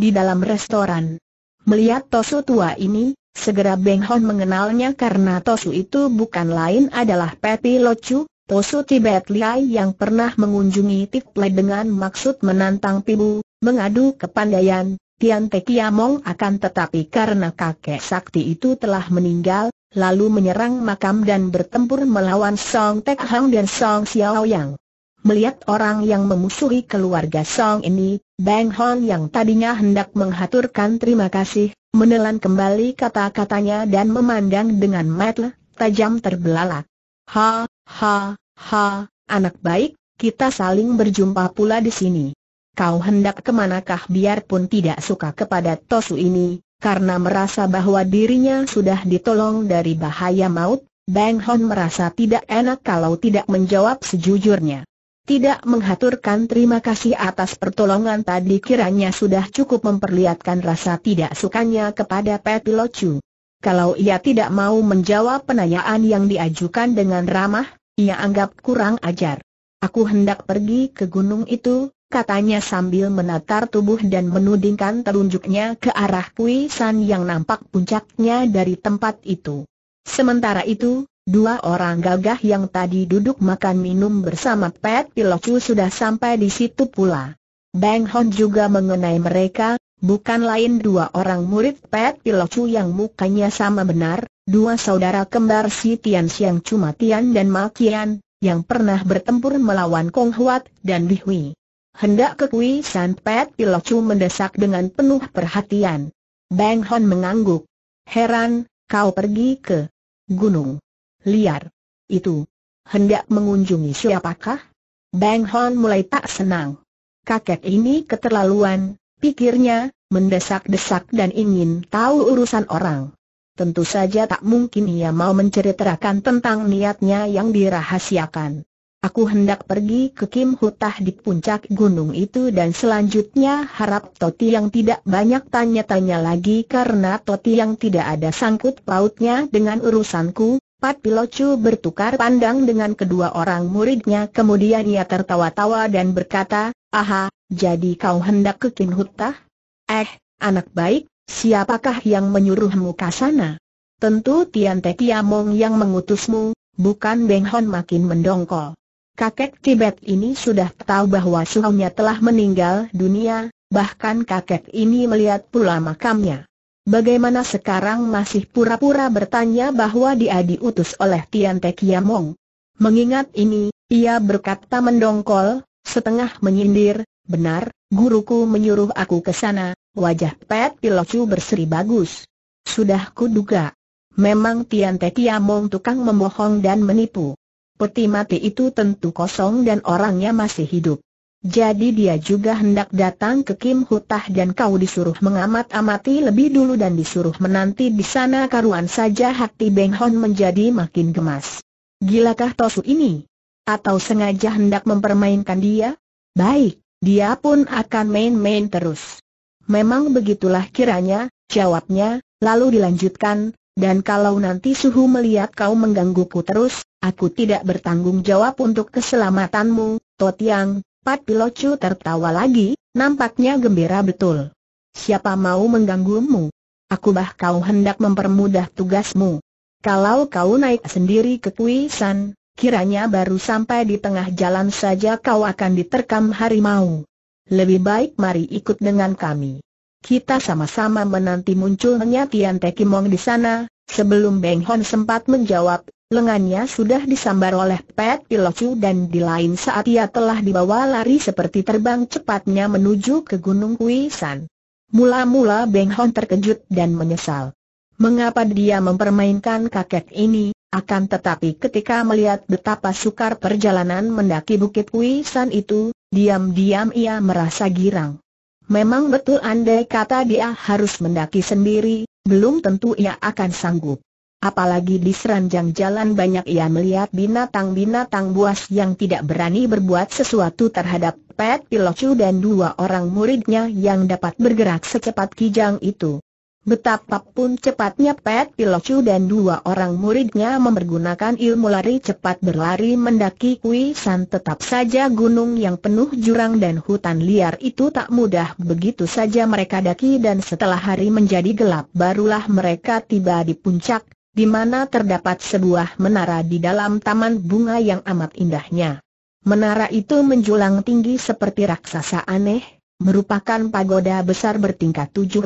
Speaker 1: di dalam restoran. Melihat tosu tua ini, segera Beng Hon mengenalnya karena tosu itu bukan lain adalah Pepi Locu, Tosu Tibet Liai yang pernah mengunjungi Tiple dengan maksud menantang Pibu, mengadu kepandaian, Tian Te Kiamong akan tetapi karena kakek sakti itu telah meninggal, lalu menyerang makam dan bertempur melawan Song Tek Hang dan Song Xiao Yang. Melihat orang yang memusuhi keluarga Song ini, Bang Hong yang tadinya hendak menghaturkan terima kasih, menelan kembali kata-katanya dan memandang dengan mata tajam terbelalak. Ha, Ha, ha, anak baik, kita saling berjumpa pula di sini. Kau hendak kemanakah biarpun tidak suka kepada Tosu ini, karena merasa bahwa dirinya sudah ditolong dari bahaya maut, Bang Hon merasa tidak enak kalau tidak menjawab sejujurnya. Tidak menghaturkan terima kasih atas pertolongan tadi kiranya sudah cukup memperlihatkan rasa tidak sukanya kepada Petilocu. Kalau ia tidak mau menjawab penanyaan yang diajukan dengan ramah, ia anggap kurang ajar. Aku hendak pergi ke gunung itu, katanya sambil menatar tubuh dan menudingkan telunjuknya ke arah puisan yang nampak puncaknya dari tempat itu. Sementara itu, dua orang gagah yang tadi duduk makan minum bersama Pat Pilocu sudah sampai di situ pula. Bang Hon juga mengenai mereka, bukan lain dua orang murid Pet Pilocu yang mukanya sama benar, dua saudara kembar si Tian Siang Cuma Tian dan Ma Kian, yang pernah bertempur melawan Kong Huat dan Li Hui. Hendak kekui San Pet Pilocu mendesak dengan penuh perhatian. Bang Hon mengangguk. Heran, kau pergi ke gunung liar. Itu hendak mengunjungi siapakah? Bang Hon mulai tak senang. Kakek ini keterlaluan, pikirnya, mendesak-desak dan ingin tahu urusan orang. Tentu saja tak mungkin ia mau menceritakan tentang niatnya yang dirahasiakan. Aku hendak pergi ke Kim Hutah di puncak gunung itu dan selanjutnya harap Toti yang tidak banyak tanya-tanya lagi karena Toti yang tidak ada sangkut pautnya dengan urusanku, Pat Pilocu bertukar pandang dengan kedua orang muridnya kemudian ia tertawa-tawa dan berkata, Aha, jadi kau hendak ke Kinhutah? Eh, anak baik, siapakah yang menyuruhmu ke sana? Tentu Tian Te Tiamong yang mengutusmu, bukan Beng Hon makin mendongkol. Kakek Tibet ini sudah tahu bahwa suhunya telah meninggal dunia, bahkan kakek ini melihat pula makamnya. Bagaimana sekarang masih pura-pura bertanya bahwa dia diutus oleh Tian Te Kiamong? Mengingat ini, ia berkata mendongkol, setengah menyindir, benar, guruku menyuruh aku ke sana, wajah Pet Pilocu berseri bagus. Sudah kuduga. Memang Tian Te Kiamong tukang membohong dan menipu. Peti mati itu tentu kosong dan orangnya masih hidup. Jadi dia juga hendak datang ke Kim Hutah dan kau disuruh mengamat-amati lebih dulu dan disuruh menanti di sana karuan saja hati Beng Hon menjadi makin gemas. Gilakah Tosu ini? Atau sengaja hendak mempermainkan dia? Baik, dia pun akan main-main terus. Memang begitulah kiranya, jawabnya, lalu dilanjutkan, dan kalau nanti suhu melihat kau menggangguku terus, aku tidak bertanggung jawab untuk keselamatanmu, Totiang, Pat Pilocu tertawa lagi, nampaknya gembira betul. Siapa mau mengganggumu? Aku bah kau hendak mempermudah tugasmu. Kalau kau naik sendiri ke kuisan, kiranya baru sampai di tengah jalan saja kau akan diterkam harimau. Lebih baik mari ikut dengan kami. Kita sama-sama menanti munculnya Tian Tekimong di sana, sebelum Beng Hon sempat menjawab, lengannya sudah disambar oleh Pet Pilocu dan di lain saat ia telah dibawa lari seperti terbang cepatnya menuju ke Gunung Kuisan. Mula-mula Beng Hon terkejut dan menyesal. Mengapa dia mempermainkan kakek ini, akan tetapi ketika melihat betapa sukar perjalanan mendaki Bukit Kuisan itu, diam-diam ia merasa girang. Memang betul andai kata dia harus mendaki sendiri, belum tentu ia akan sanggup. Apalagi di seranjang jalan banyak ia melihat binatang-binatang buas yang tidak berani berbuat sesuatu terhadap Pet Pilocu dan dua orang muridnya yang dapat bergerak secepat kijang itu. Betapapun cepatnya Pet Pilocu dan dua orang muridnya mempergunakan ilmu lari cepat berlari mendaki kuisan tetap saja gunung yang penuh jurang dan hutan liar itu tak mudah begitu saja mereka daki dan setelah hari menjadi gelap barulah mereka tiba di puncak di mana terdapat sebuah menara di dalam taman bunga yang amat indahnya. Menara itu menjulang tinggi seperti raksasa aneh, merupakan pagoda besar bertingkat 17,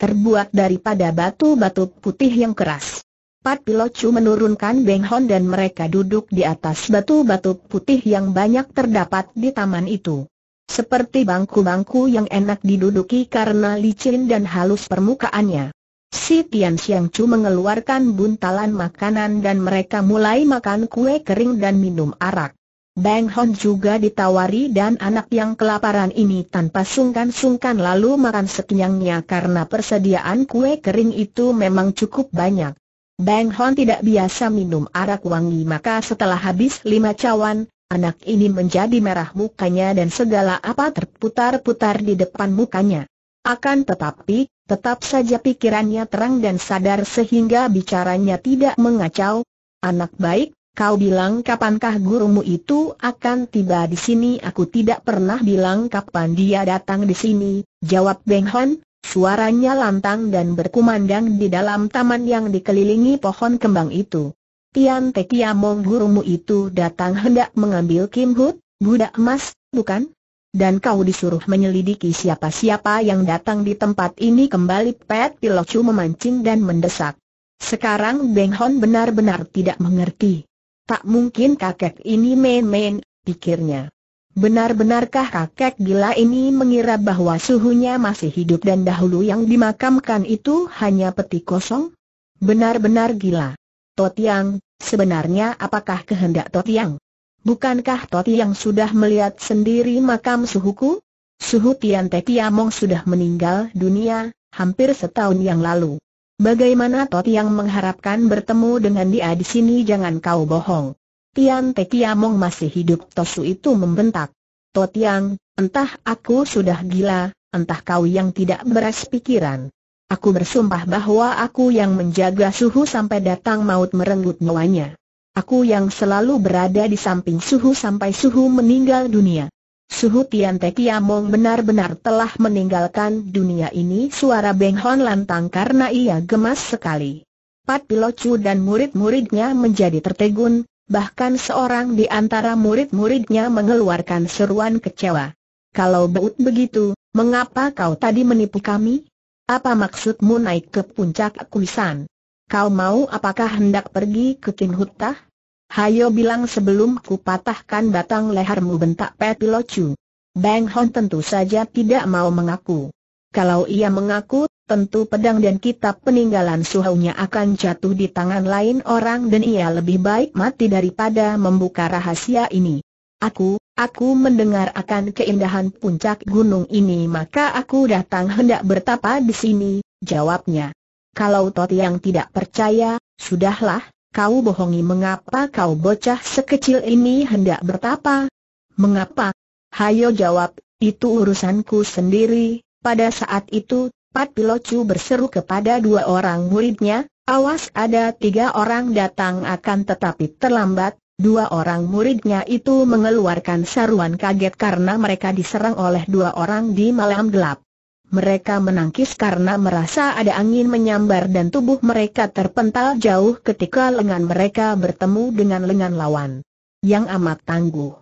Speaker 1: terbuat daripada batu-batu putih yang keras. Pat Pilocu menurunkan Beng Hon dan mereka duduk di atas batu-batu putih yang banyak terdapat di taman itu. Seperti bangku-bangku yang enak diduduki karena licin dan halus permukaannya. Si Tian Xiang Chu mengeluarkan buntalan makanan dan mereka mulai makan kue kering dan minum arak. Bang Hon juga ditawari dan anak yang kelaparan ini tanpa sungkan-sungkan lalu makan sekenyangnya karena persediaan kue kering itu memang cukup banyak. Bang Hon tidak biasa minum arak wangi maka setelah habis lima cawan, anak ini menjadi merah mukanya dan segala apa terputar-putar di depan mukanya. Akan tetapi, tetap saja pikirannya terang dan sadar sehingga bicaranya tidak mengacau. Anak baik, kau bilang kapankah gurumu itu akan tiba di sini? Aku tidak pernah bilang kapan dia datang di sini, jawab Beng Hon. Suaranya lantang dan berkumandang di dalam taman yang dikelilingi pohon kembang itu. Tian Tekiamong gurumu itu datang hendak mengambil Kim Hood, budak emas, bukan? dan kau disuruh menyelidiki siapa-siapa yang datang di tempat ini kembali Pet Pilocu memancing dan mendesak. Sekarang Beng Hon benar-benar tidak mengerti. Tak mungkin kakek ini main-main, pikirnya. Benar-benarkah kakek gila ini mengira bahwa suhunya masih hidup dan dahulu yang dimakamkan itu hanya peti kosong? Benar-benar gila. Totiang, sebenarnya apakah kehendak Totiang? Bukankah Toti yang sudah melihat sendiri makam suhuku? Suhu Tian Te Piamong sudah meninggal dunia, hampir setahun yang lalu. Bagaimana Toti yang mengharapkan bertemu dengan dia di sini jangan kau bohong. Tian Te Piamong masih hidup Tosu itu membentak. yang, entah aku sudah gila, entah kau yang tidak beres pikiran. Aku bersumpah bahwa aku yang menjaga suhu sampai datang maut merenggut nyawanya. Aku yang selalu berada di samping Suhu sampai Suhu meninggal dunia. Suhu Tian Te Kiamong benar-benar telah meninggalkan dunia ini suara Beng Hon lantang karena ia gemas sekali. Pat Pilocu dan murid-muridnya menjadi tertegun, bahkan seorang di antara murid-muridnya mengeluarkan seruan kecewa. Kalau beut begitu, mengapa kau tadi menipu kami? Apa maksudmu naik ke puncak Kuisan? Kau mau apakah hendak pergi ke Hutah? Hayo bilang sebelum ku patahkan batang lehermu bentak Petilochu. Locu. Bang Hon tentu saja tidak mau mengaku. Kalau ia mengaku, tentu pedang dan kitab peninggalan suhunya akan jatuh di tangan lain orang dan ia lebih baik mati daripada membuka rahasia ini. Aku, aku mendengar akan keindahan puncak gunung ini maka aku datang hendak bertapa di sini, jawabnya. Kalau Tot yang tidak percaya, sudahlah, kau bohongi mengapa kau bocah sekecil ini hendak bertapa? Mengapa? Hayo jawab, itu urusanku sendiri. Pada saat itu, Pat Pilocu berseru kepada dua orang muridnya, awas ada tiga orang datang akan tetapi terlambat, Dua orang muridnya itu mengeluarkan seruan kaget karena mereka diserang oleh dua orang di malam gelap. Mereka menangkis karena merasa ada angin menyambar dan tubuh mereka terpental jauh ketika lengan mereka bertemu dengan lengan lawan. Yang amat tangguh.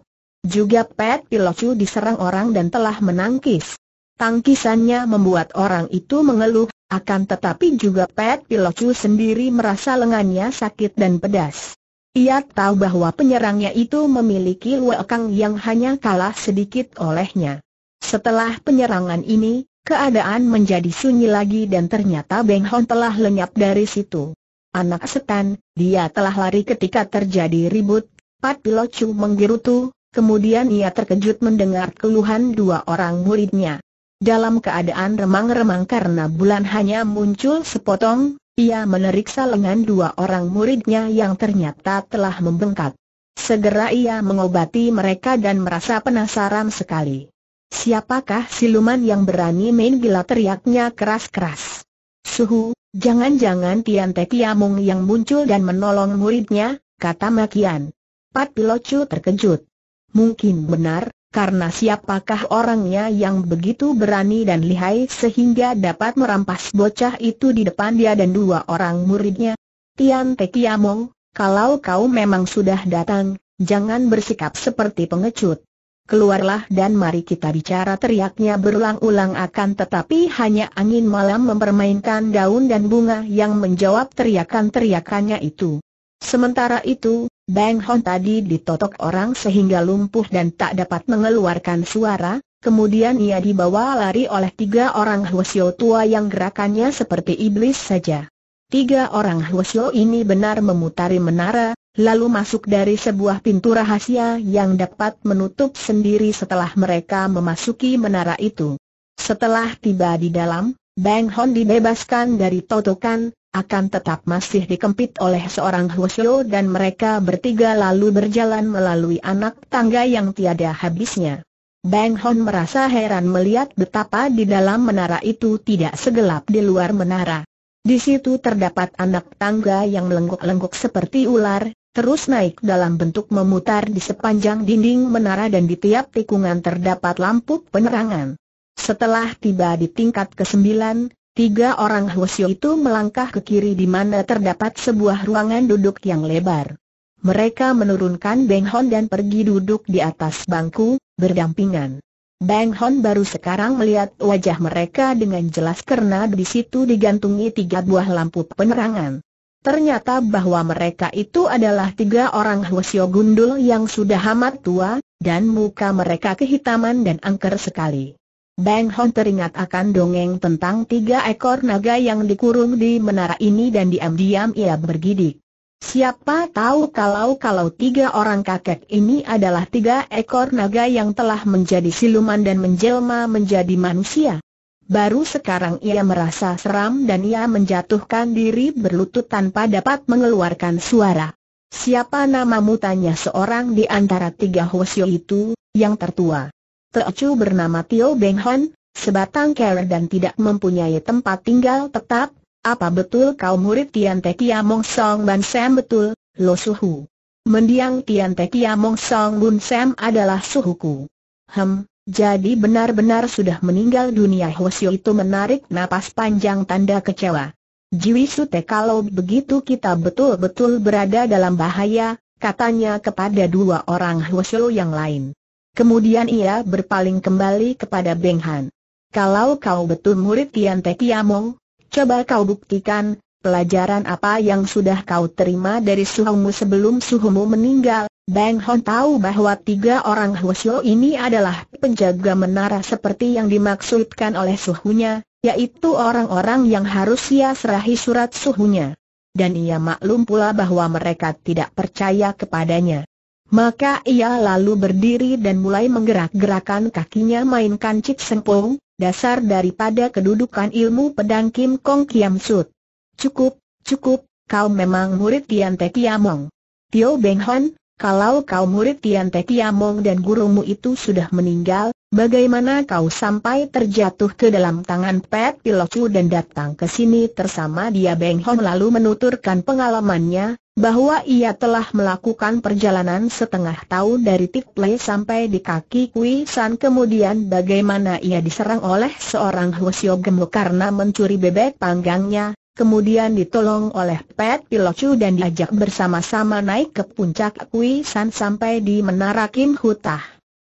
Speaker 1: Juga Pet Pilocu diserang orang dan telah menangkis. Tangkisannya membuat orang itu mengeluh, akan tetapi juga Pet Pilocu sendiri merasa lengannya sakit dan pedas. Ia tahu bahwa penyerangnya itu memiliki luekang yang hanya kalah sedikit olehnya. Setelah penyerangan ini, Keadaan menjadi sunyi lagi dan ternyata Beng Hon telah lenyap dari situ. Anak setan, dia telah lari ketika terjadi ribut, Pat Chu menggerutu, kemudian ia terkejut mendengar keluhan dua orang muridnya. Dalam keadaan remang-remang karena bulan hanya muncul sepotong, ia meneriksa lengan dua orang muridnya yang ternyata telah membengkak. Segera ia mengobati mereka dan merasa penasaran sekali. Siapakah siluman yang berani main gila teriaknya keras-keras? Suhu, jangan-jangan Tian Te Kiamung yang muncul dan menolong muridnya, kata Makian. Pat Pilocu terkejut. Mungkin benar, karena siapakah orangnya yang begitu berani dan lihai sehingga dapat merampas bocah itu di depan dia dan dua orang muridnya? Tian Te Kiamung, kalau kau memang sudah datang, jangan bersikap seperti pengecut. Keluarlah dan mari kita bicara teriaknya berulang-ulang akan tetapi hanya angin malam mempermainkan daun dan bunga yang menjawab teriakan-teriakannya itu. Sementara itu, Bang Hon tadi ditotok orang sehingga lumpuh dan tak dapat mengeluarkan suara, Kemudian ia dibawa lari oleh tiga orang Hwasyo tua yang gerakannya seperti iblis saja. Tiga orang Hwasyo ini benar memutari menara, lalu masuk dari sebuah pintu rahasia yang dapat menutup sendiri setelah mereka memasuki menara itu. Setelah tiba di dalam, Bang Hon dibebaskan dari totokan, akan tetap masih dikempit oleh seorang Hwasyo dan mereka bertiga lalu berjalan melalui anak tangga yang tiada habisnya. Bang Hon merasa heran melihat betapa di dalam menara itu tidak segelap di luar menara. Di situ terdapat anak tangga yang melengguk-lengguk seperti ular, terus naik dalam bentuk memutar di sepanjang dinding menara dan di tiap tikungan terdapat lampu penerangan. Setelah tiba di tingkat ke-9, tiga orang Hwasyo itu melangkah ke kiri di mana terdapat sebuah ruangan duduk yang lebar. Mereka menurunkan Beng Hon dan pergi duduk di atas bangku, berdampingan. Beng Hon baru sekarang melihat wajah mereka dengan jelas karena di situ digantungi tiga buah lampu penerangan. Ternyata bahwa mereka itu adalah tiga orang Hwasyo Gundul yang sudah amat tua, dan muka mereka kehitaman dan angker sekali. Bang Hon teringat akan dongeng tentang tiga ekor naga yang dikurung di menara ini dan diam-diam ia bergidik. Siapa tahu kalau-kalau tiga orang kakek ini adalah tiga ekor naga yang telah menjadi siluman dan menjelma menjadi manusia. Baru sekarang ia merasa seram dan ia menjatuhkan diri berlutut tanpa dapat mengeluarkan suara. Siapa namamu tanya seorang di antara tiga hosio itu, yang tertua. Teocu bernama Tio Beng Hon, sebatang kera dan tidak mempunyai tempat tinggal tetap, apa betul kau murid Tian Te Kia Mong Song Ban Sam betul, Lo Suhu. Mendiang Tian Te Kia Mong Song Bun Sam adalah suhuku. Hem, jadi benar-benar sudah meninggal dunia Hosio itu menarik napas panjang tanda kecewa. Jiwi Sute kalau begitu kita betul-betul berada dalam bahaya, katanya kepada dua orang Hosio yang lain. Kemudian ia berpaling kembali kepada Beng Han. Kalau kau betul murid Tian Te Kiamong, coba kau buktikan, pelajaran apa yang sudah kau terima dari suhumu sebelum suhumu meninggal, Bang Hon tahu bahwa tiga orang Huosyo ini adalah penjaga menara seperti yang dimaksudkan oleh suhunya, yaitu orang-orang yang harus ia serahi surat suhunya. Dan ia maklum pula bahwa mereka tidak percaya kepadanya. Maka ia lalu berdiri dan mulai menggerak-gerakan kakinya mainkan Cik Sempong, dasar daripada kedudukan ilmu pedang Kim Kong Kiam Sud. Cukup, cukup, kau memang murid Tian Te Kiamong. Tio Beng Hon, kalau kau murid Tian Te Tiamong dan gurumu itu sudah meninggal, bagaimana kau sampai terjatuh ke dalam tangan Pet Pilocu dan datang ke sini tersama dia Beng Hong lalu menuturkan pengalamannya, bahwa ia telah melakukan perjalanan setengah tahun dari Tikle sampai di kaki Kui San kemudian bagaimana ia diserang oleh seorang Hwasyo gemuk karena mencuri bebek panggangnya, kemudian ditolong oleh Pat Pilocu dan diajak bersama-sama naik ke puncak Kui San sampai di Menara Kim Hutah.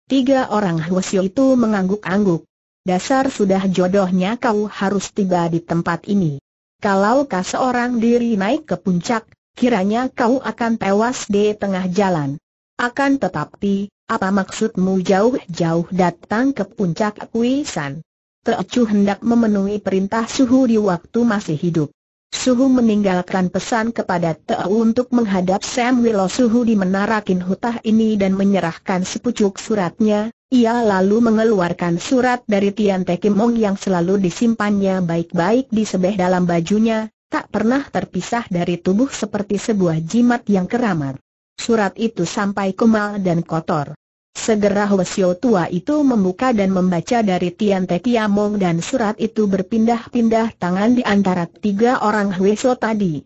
Speaker 1: Tiga orang Hwasyo itu mengangguk-angguk. Dasar sudah jodohnya kau harus tiba di tempat ini. Kalau kau seorang diri naik ke puncak, kiranya kau akan tewas di tengah jalan. Akan tetapi, apa maksudmu jauh-jauh datang ke puncak Kuisan? Teocu hendak memenuhi perintah Suhu di waktu masih hidup. Suhu meninggalkan pesan kepada Teo untuk menghadap Sam Willow Suhu di Menara Kinhutah ini dan menyerahkan sepucuk suratnya, ia lalu mengeluarkan surat dari Tian Te Kimong yang selalu disimpannya baik-baik di sebelah dalam bajunya, tak pernah terpisah dari tubuh seperti sebuah jimat yang keramat. Surat itu sampai kemal dan kotor. Segera Lesio tua itu membuka dan membaca dari Tian Te Kiamong dan surat itu berpindah-pindah tangan di antara tiga orang Hueso tadi.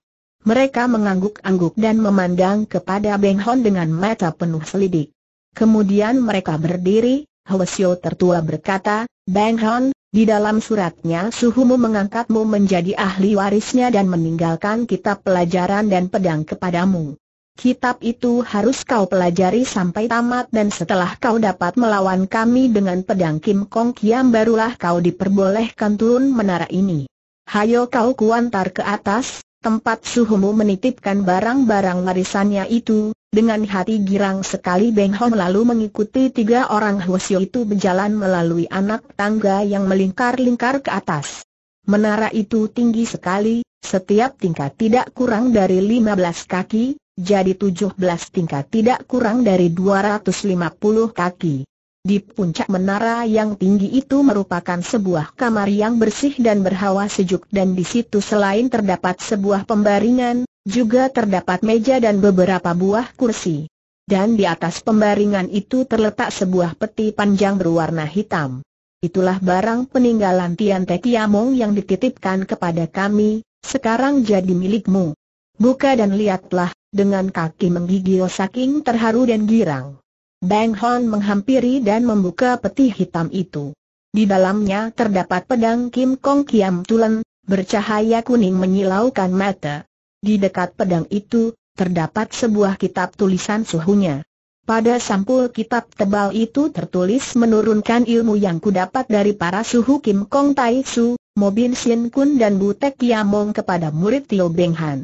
Speaker 1: Mereka mengangguk-angguk dan memandang kepada Beng Hon dengan mata penuh selidik. Kemudian mereka berdiri, Hwesyo tertua berkata, Beng Hon, di dalam suratnya suhumu mengangkatmu menjadi ahli warisnya dan meninggalkan kitab pelajaran dan pedang kepadamu. Kitab itu harus kau pelajari sampai tamat dan setelah kau dapat melawan kami dengan pedang Kim Kong Kiam barulah kau diperbolehkan turun menara ini. Hayo kau kuantar ke atas, tempat suhumu menitipkan barang-barang warisannya itu, dengan hati girang sekali Beng Hong lalu mengikuti tiga orang Hwasyo itu berjalan melalui anak tangga yang melingkar-lingkar ke atas. Menara itu tinggi sekali, setiap tingkat tidak kurang dari 15 kaki, jadi 17 tingkat tidak kurang dari 250 kaki. Di puncak menara yang tinggi itu merupakan sebuah kamar yang bersih dan berhawa sejuk dan di situ selain terdapat sebuah pembaringan, juga terdapat meja dan beberapa buah kursi. Dan di atas pembaringan itu terletak sebuah peti panjang berwarna hitam. Itulah barang peninggalan Tian Te Kiamong yang dititipkan kepada kami, sekarang jadi milikmu. Buka dan lihatlah, dengan kaki menggigil saking terharu dan girang. Bang Hon menghampiri dan membuka peti hitam itu. Di dalamnya terdapat pedang Kim Kong Kiam Tulen, bercahaya kuning menyilaukan mata. Di dekat pedang itu, terdapat sebuah kitab tulisan suhunya. Pada sampul kitab tebal itu tertulis menurunkan ilmu yang kudapat dari para suhu Kim Kong Tai Su, Mobin Sien Kun dan Butek Kiamong kepada murid Tio Beng Han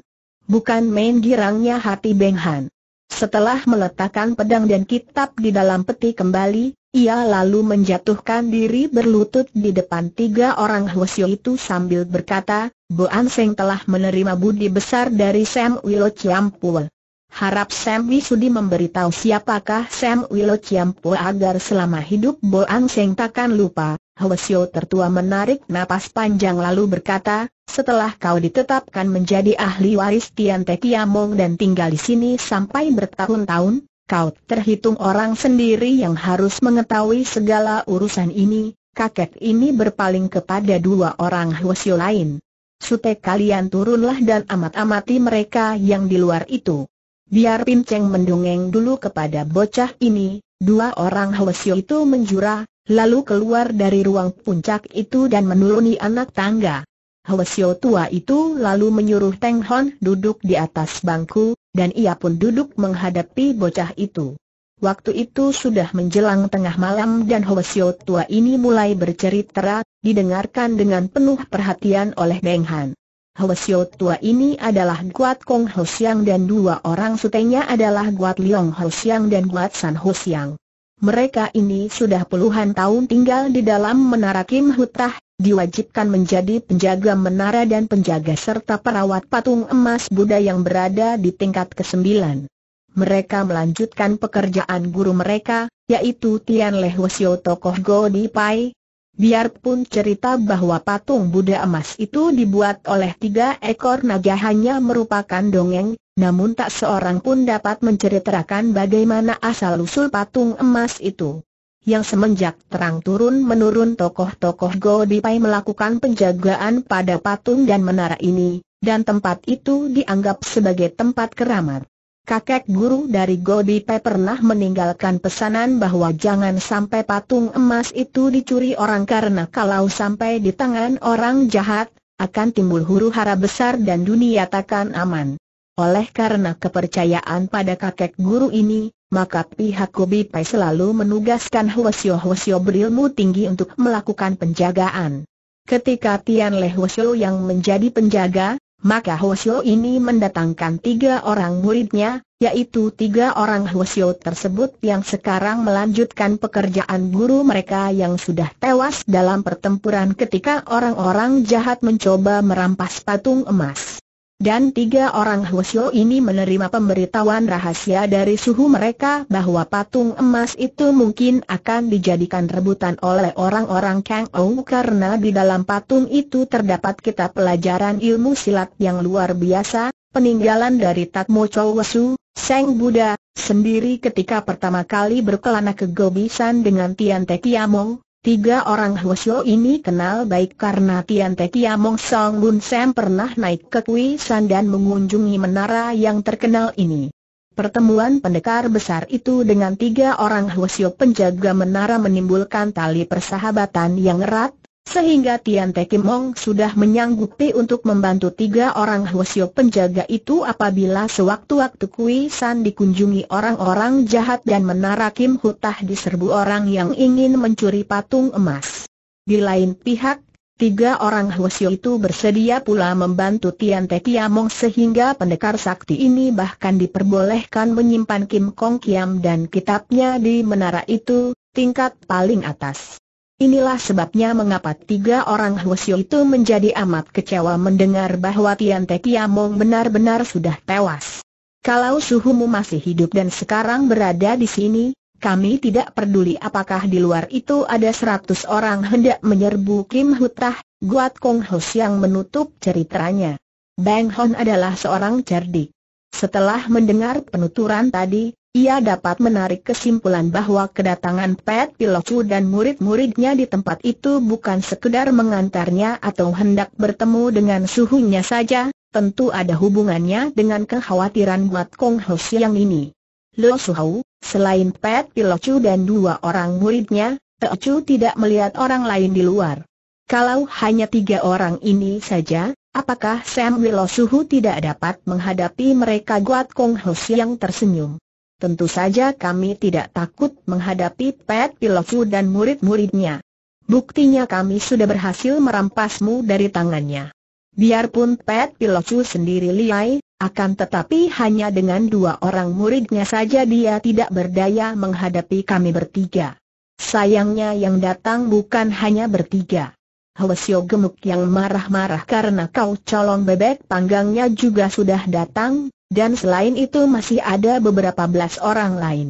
Speaker 1: bukan main girangnya hati Beng Han. Setelah meletakkan pedang dan kitab di dalam peti kembali, ia lalu menjatuhkan diri berlutut di depan tiga orang Hwasyo itu sambil berkata, Bu Seng telah menerima budi besar dari Sam Wilo Chiampul. Harap Sam Wisudi memberitahu siapakah Sam Wilo Chiampu agar selama hidup Bo Seng takkan lupa, Hwasyo tertua menarik napas panjang lalu berkata, setelah kau ditetapkan menjadi ahli waris Tian Te Kiamong dan tinggal di sini sampai bertahun-tahun, kau terhitung orang sendiri yang harus mengetahui segala urusan ini, kakek ini berpaling kepada dua orang Hwasyo lain. Supaya kalian turunlah dan amat-amati mereka yang di luar itu. Biar Pinceng mendongeng dulu kepada bocah ini, dua orang Hwasyo itu menjurah lalu keluar dari ruang puncak itu dan menuruni anak tangga. Hwasyo tua itu lalu menyuruh Teng Hon duduk di atas bangku, dan ia pun duduk menghadapi bocah itu. Waktu itu sudah menjelang tengah malam dan Hwasyo tua ini mulai bercerita, didengarkan dengan penuh perhatian oleh Deng Han. Hwasyo tua ini adalah Guat Kong Hosiang dan dua orang sutenya adalah Guat Liong Hosiang dan Guat San Hosiang. Mereka ini sudah puluhan tahun tinggal di dalam menara Kim Hutah, diwajibkan menjadi penjaga menara dan penjaga serta perawat patung emas Buddha yang berada di tingkat ke-9. Mereka melanjutkan pekerjaan guru mereka, yaitu Tian Leh Wesio tokoh Di Pai. Biarpun cerita bahwa patung Buddha emas itu dibuat oleh tiga ekor naga hanya merupakan dongeng, namun tak seorang pun dapat menceritakan bagaimana asal-usul patung emas itu. Yang semenjak terang turun-menurun tokoh-tokoh Godipai melakukan penjagaan pada patung dan menara ini, dan tempat itu dianggap sebagai tempat keramat. Kakek guru dari Godipai pernah meninggalkan pesanan bahwa jangan sampai patung emas itu dicuri orang karena kalau sampai di tangan orang jahat, akan timbul huru hara besar dan dunia takkan aman. Oleh karena kepercayaan pada kakek guru ini, maka pihak Kobi Pai selalu menugaskan Hwasyo Hwasyo berilmu tinggi untuk melakukan penjagaan. Ketika Tian Le Hwasyo yang menjadi penjaga, maka Hwasyo ini mendatangkan tiga orang muridnya, yaitu tiga orang Hwasyo tersebut yang sekarang melanjutkan pekerjaan guru mereka yang sudah tewas dalam pertempuran ketika orang-orang jahat mencoba merampas patung emas. Dan tiga orang Hwasyo ini menerima pemberitahuan rahasia dari suhu mereka bahwa patung emas itu mungkin akan dijadikan rebutan oleh orang-orang Kang Ou karena di dalam patung itu terdapat kitab pelajaran ilmu silat yang luar biasa, peninggalan dari Tatmo Chow Wasu, Seng Buddha, sendiri ketika pertama kali berkelana ke Gobisan dengan Tian Te Kiamong, Tiga orang Hwasyo ini kenal baik karena Tian Te Kia Mong Song Bun Sam pernah naik ke Kui San dan mengunjungi menara yang terkenal ini. Pertemuan pendekar besar itu dengan tiga orang Hwasyo penjaga menara menimbulkan tali persahabatan yang erat, sehingga Tian Te Kim Ong sudah menyanggupi untuk membantu tiga orang Hwasyo penjaga itu apabila sewaktu-waktu Kui San dikunjungi orang-orang jahat dan menara Kim Hutah diserbu orang yang ingin mencuri patung emas. Di lain pihak, tiga orang Hwasyo itu bersedia pula membantu Tian Te Kiamong sehingga pendekar sakti ini bahkan diperbolehkan menyimpan Kim Kong Kiam dan kitabnya di menara itu, tingkat paling atas. Inilah sebabnya mengapa tiga orang Hwasyo itu menjadi amat kecewa mendengar bahwa Tian Te Kiamong benar-benar sudah tewas. Kalau suhumu masih hidup dan sekarang berada di sini, kami tidak peduli apakah di luar itu ada seratus orang hendak menyerbu Kim Hutah, Guat Kong Hos yang menutup ceritanya. Bang Hon adalah seorang cerdik. Setelah mendengar penuturan tadi, ia dapat menarik kesimpulan bahwa kedatangan Pet Pilocu dan murid-muridnya di tempat itu bukan sekedar mengantarnya atau hendak bertemu dengan suhunya saja, tentu ada hubungannya dengan kekhawatiran buat Kong Ho Siang ini. Lo Suhau, selain Pet Pilocu dan dua orang muridnya, Teocu tidak melihat orang lain di luar. Kalau hanya tiga orang ini saja, apakah Sam Wilo tidak dapat menghadapi mereka Guat Kong Ho Siang tersenyum? Tentu saja kami tidak takut menghadapi Pet Pilofu dan murid-muridnya. Buktinya kami sudah berhasil merampasmu dari tangannya. Biarpun Pet Pilofu sendiri liai, akan tetapi hanya dengan dua orang muridnya saja dia tidak berdaya menghadapi kami bertiga. Sayangnya yang datang bukan hanya bertiga. Hwasyo gemuk yang marah-marah karena kau colong bebek panggangnya juga sudah datang, dan selain itu masih ada beberapa belas orang lain.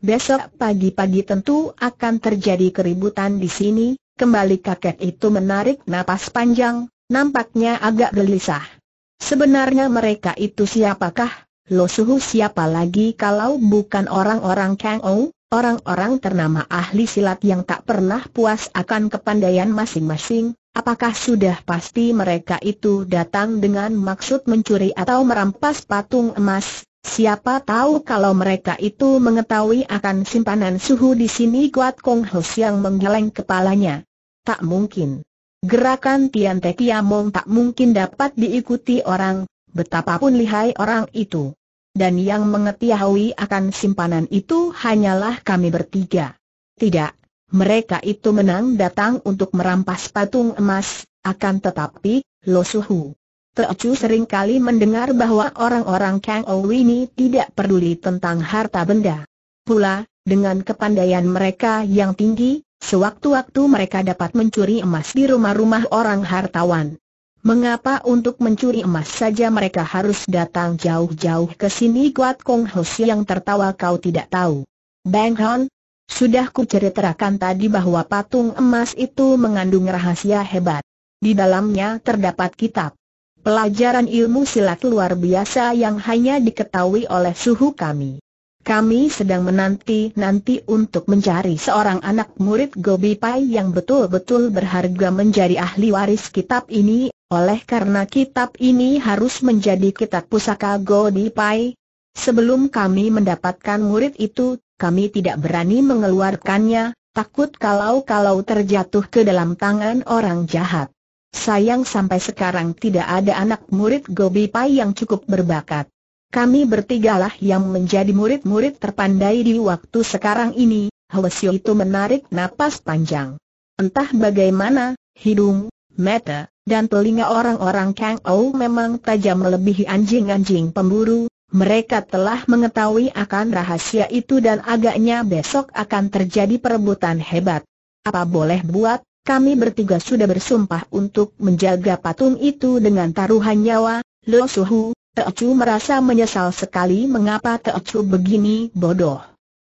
Speaker 1: Besok pagi-pagi tentu akan terjadi keributan di sini, kembali kakek itu menarik napas panjang, nampaknya agak gelisah. Sebenarnya mereka itu siapakah? Lo suhu siapa lagi kalau bukan orang-orang Kang Ou, orang-orang ternama ahli silat yang tak pernah puas akan kepandaian masing-masing, Apakah sudah pasti mereka itu datang dengan maksud mencuri atau merampas patung emas? Siapa tahu kalau mereka itu mengetahui akan simpanan suhu di sini Kuat Kong Hos yang menggeleng kepalanya. Tak mungkin. Gerakan Tian Te Kiamong tak mungkin dapat diikuti orang, betapapun lihai orang itu. Dan yang mengetahui akan simpanan itu hanyalah kami bertiga. Tidak, mereka itu menang datang untuk merampas patung emas, akan tetapi, Lo Suhu. Teocu seringkali mendengar bahwa orang-orang Kang ini tidak peduli tentang harta benda. Pula, dengan kepandaian mereka yang tinggi, sewaktu-waktu mereka dapat mencuri emas di rumah-rumah orang hartawan. Mengapa untuk mencuri emas saja mereka harus datang jauh-jauh ke sini Guat Kong Hos yang tertawa kau tidak tahu. Bang Hon, sudah kuceritakan tadi bahwa patung emas itu mengandung rahasia hebat. Di dalamnya terdapat kitab. Pelajaran ilmu silat luar biasa yang hanya diketahui oleh suhu kami. Kami sedang menanti-nanti untuk mencari seorang anak murid Gobi Pai yang betul-betul berharga menjadi ahli waris kitab ini, oleh karena kitab ini harus menjadi kitab pusaka Gobi Pai. Sebelum kami mendapatkan murid itu, kami tidak berani mengeluarkannya, takut kalau-kalau terjatuh ke dalam tangan orang jahat. Sayang sampai sekarang tidak ada anak murid Gobi Pai yang cukup berbakat. Kami bertigalah yang menjadi murid-murid terpandai di waktu sekarang ini, Hwesio itu menarik napas panjang. Entah bagaimana, hidung, mata, dan telinga orang-orang Kang Ou memang tajam melebihi anjing-anjing pemburu, mereka telah mengetahui akan rahasia itu dan agaknya besok akan terjadi perebutan hebat. Apa boleh buat, kami bertiga sudah bersumpah untuk menjaga patung itu dengan taruhan nyawa, Lo Suhu, Teocu merasa menyesal sekali mengapa Teocu begini bodoh.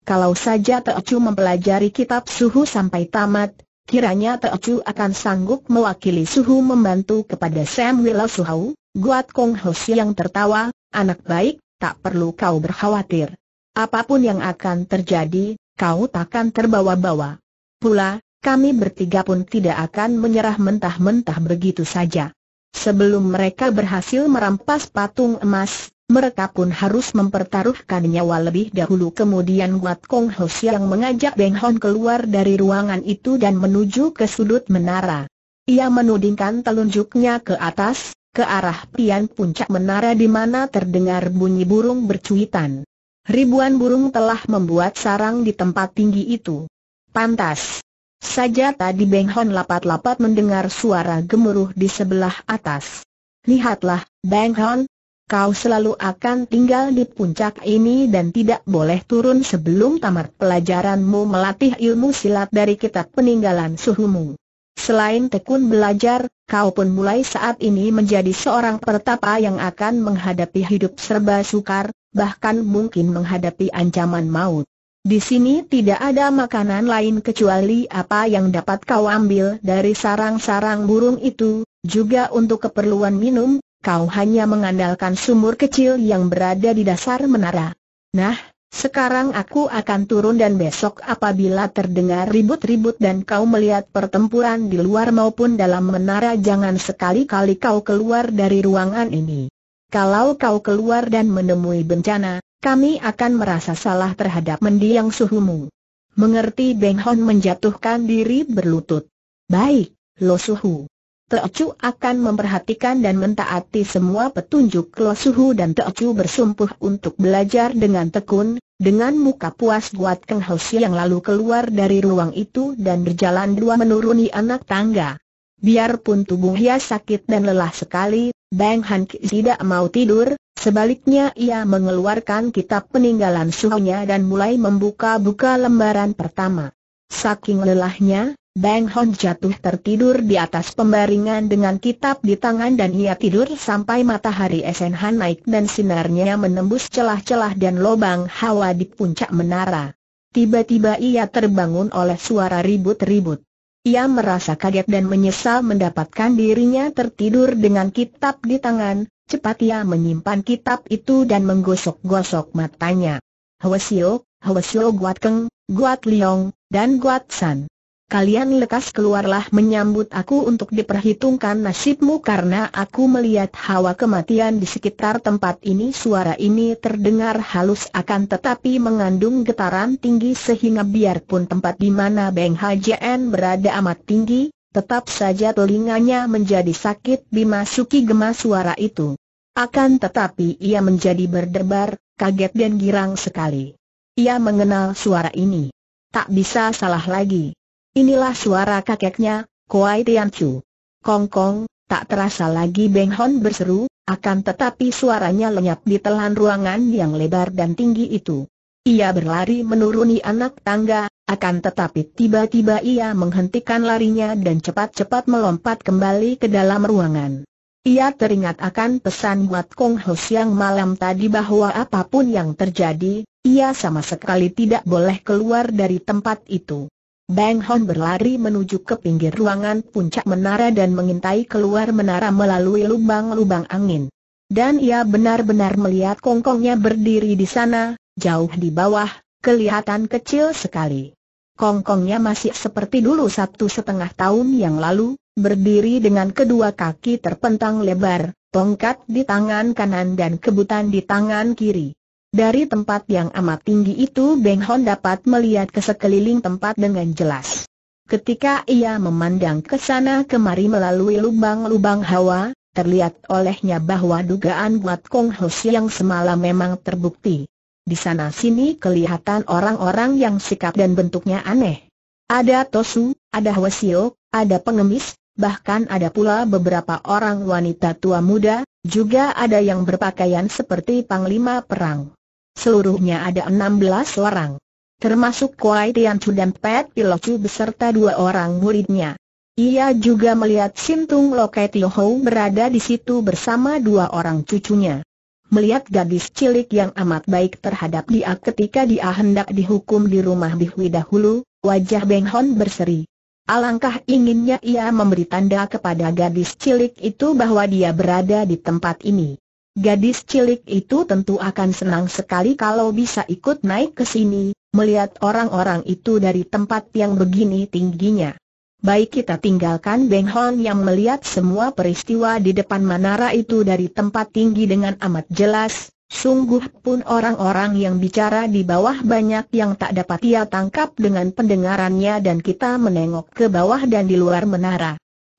Speaker 1: Kalau saja Teocu mempelajari kitab Suhu sampai tamat, Kiranya Teocu akan sanggup mewakili Suhu membantu kepada Sam Willow Suhu, Guat Kong Ho yang tertawa, anak baik, tak perlu kau berkhawatir. Apapun yang akan terjadi, kau takkan terbawa-bawa. Pula, kami bertiga pun tidak akan menyerah mentah-mentah begitu saja. Sebelum mereka berhasil merampas patung emas, mereka pun harus mempertaruhkan nyawa lebih dahulu kemudian Guat Kong Ho yang mengajak Beng Hon keluar dari ruangan itu dan menuju ke sudut menara. Ia menudingkan telunjuknya ke atas, ke arah pian puncak menara di mana terdengar bunyi burung bercuitan. Ribuan burung telah membuat sarang di tempat tinggi itu. Pantas. Saja tadi Beng Hon lapat-lapat mendengar suara gemuruh di sebelah atas. Lihatlah, Beng Hon, kau selalu akan tinggal di puncak ini dan tidak boleh turun sebelum tamat pelajaranmu melatih ilmu silat dari kitab peninggalan suhumu. Selain tekun belajar, kau pun mulai saat ini menjadi seorang pertapa yang akan menghadapi hidup serba sukar, bahkan mungkin menghadapi ancaman maut. Di sini tidak ada makanan lain kecuali apa yang dapat kau ambil dari sarang-sarang burung itu, juga untuk keperluan minum, kau hanya mengandalkan sumur kecil yang berada di dasar menara. Nah, sekarang aku akan turun dan besok apabila terdengar ribut-ribut dan kau melihat pertempuran di luar maupun dalam menara jangan sekali-kali kau keluar dari ruangan ini. Kalau kau keluar dan menemui bencana, kami akan merasa salah terhadap mendiang suhumu. Mengerti Beng Hon menjatuhkan diri berlutut. Baik, Lo Suhu. Teocu akan memperhatikan dan mentaati semua petunjuk Losuhu dan Teocu bersumpah untuk belajar dengan tekun, dengan muka puas buat Keng Hoshi yang lalu keluar dari ruang itu dan berjalan dua menuruni anak tangga. Biarpun tubuhnya sakit dan lelah sekali, Bang Han tidak mau tidur, sebaliknya ia mengeluarkan kitab peninggalan suhunya dan mulai membuka-buka lembaran pertama. Saking lelahnya, Bang Hon jatuh tertidur di atas pembaringan dengan kitab di tangan dan ia tidur sampai matahari SNH naik dan sinarnya menembus celah-celah dan lubang hawa di puncak menara. Tiba-tiba ia terbangun oleh suara ribut-ribut. Ia merasa kaget dan menyesal mendapatkan dirinya tertidur dengan kitab di tangan, cepat ia menyimpan kitab itu dan menggosok-gosok matanya. Hwasio, Hwasio Guat Keng, Guat Liong, dan Guat San kalian lekas keluarlah menyambut aku untuk diperhitungkan nasibmu karena aku melihat hawa kematian di sekitar tempat ini suara ini terdengar halus akan tetapi mengandung getaran tinggi sehingga biarpun tempat di mana Beng Hajian berada amat tinggi, tetap saja telinganya menjadi sakit dimasuki gemas suara itu. Akan tetapi ia menjadi berdebar, kaget dan girang sekali. Ia mengenal suara ini. Tak bisa salah lagi. Inilah suara kakeknya, Kuai Chu. Kong kong, tak terasa lagi Beng Hon berseru, akan tetapi suaranya lenyap di telan ruangan yang lebar dan tinggi itu. Ia berlari menuruni anak tangga, akan tetapi tiba-tiba ia menghentikan larinya dan cepat-cepat melompat kembali ke dalam ruangan. Ia teringat akan pesan buat Kong Ho siang malam tadi bahwa apapun yang terjadi, ia sama sekali tidak boleh keluar dari tempat itu. Bang Hon berlari menuju ke pinggir ruangan puncak menara dan mengintai keluar menara melalui lubang-lubang angin. Dan ia benar-benar melihat kongkongnya berdiri di sana, jauh di bawah, kelihatan kecil sekali. Kongkongnya masih seperti dulu satu setengah tahun yang lalu, berdiri dengan kedua kaki terpentang lebar, tongkat di tangan kanan dan kebutan di tangan kiri. Dari tempat yang amat tinggi itu Beng Hon dapat melihat ke sekeliling tempat dengan jelas. Ketika ia memandang ke sana kemari melalui lubang-lubang hawa, terlihat olehnya bahwa dugaan buat Kong Hus yang semalam memang terbukti. Di sana-sini kelihatan orang-orang yang sikap dan bentuknya aneh. Ada Tosu, ada Hwasio, ada pengemis, bahkan ada pula beberapa orang wanita tua muda, juga ada yang berpakaian seperti panglima perang. Seluruhnya ada 16 orang. Termasuk Kuai Tian Chu dan Pet Pilocu beserta dua orang muridnya. Ia juga melihat Sintung Lokai Tio berada di situ bersama dua orang cucunya. Melihat gadis cilik yang amat baik terhadap dia ketika dia hendak dihukum di rumah Bihui dahulu, wajah Beng Hon berseri. Alangkah inginnya ia memberi tanda kepada gadis cilik itu bahwa dia berada di tempat ini. Gadis cilik itu tentu akan senang sekali kalau bisa ikut naik ke sini, melihat orang-orang itu dari tempat yang begini tingginya. Baik kita tinggalkan Beng Hon yang melihat semua peristiwa di depan menara itu dari tempat tinggi dengan amat jelas, sungguh pun orang-orang yang bicara di bawah banyak yang tak dapat ia tangkap dengan pendengarannya dan kita menengok ke bawah dan di luar menara.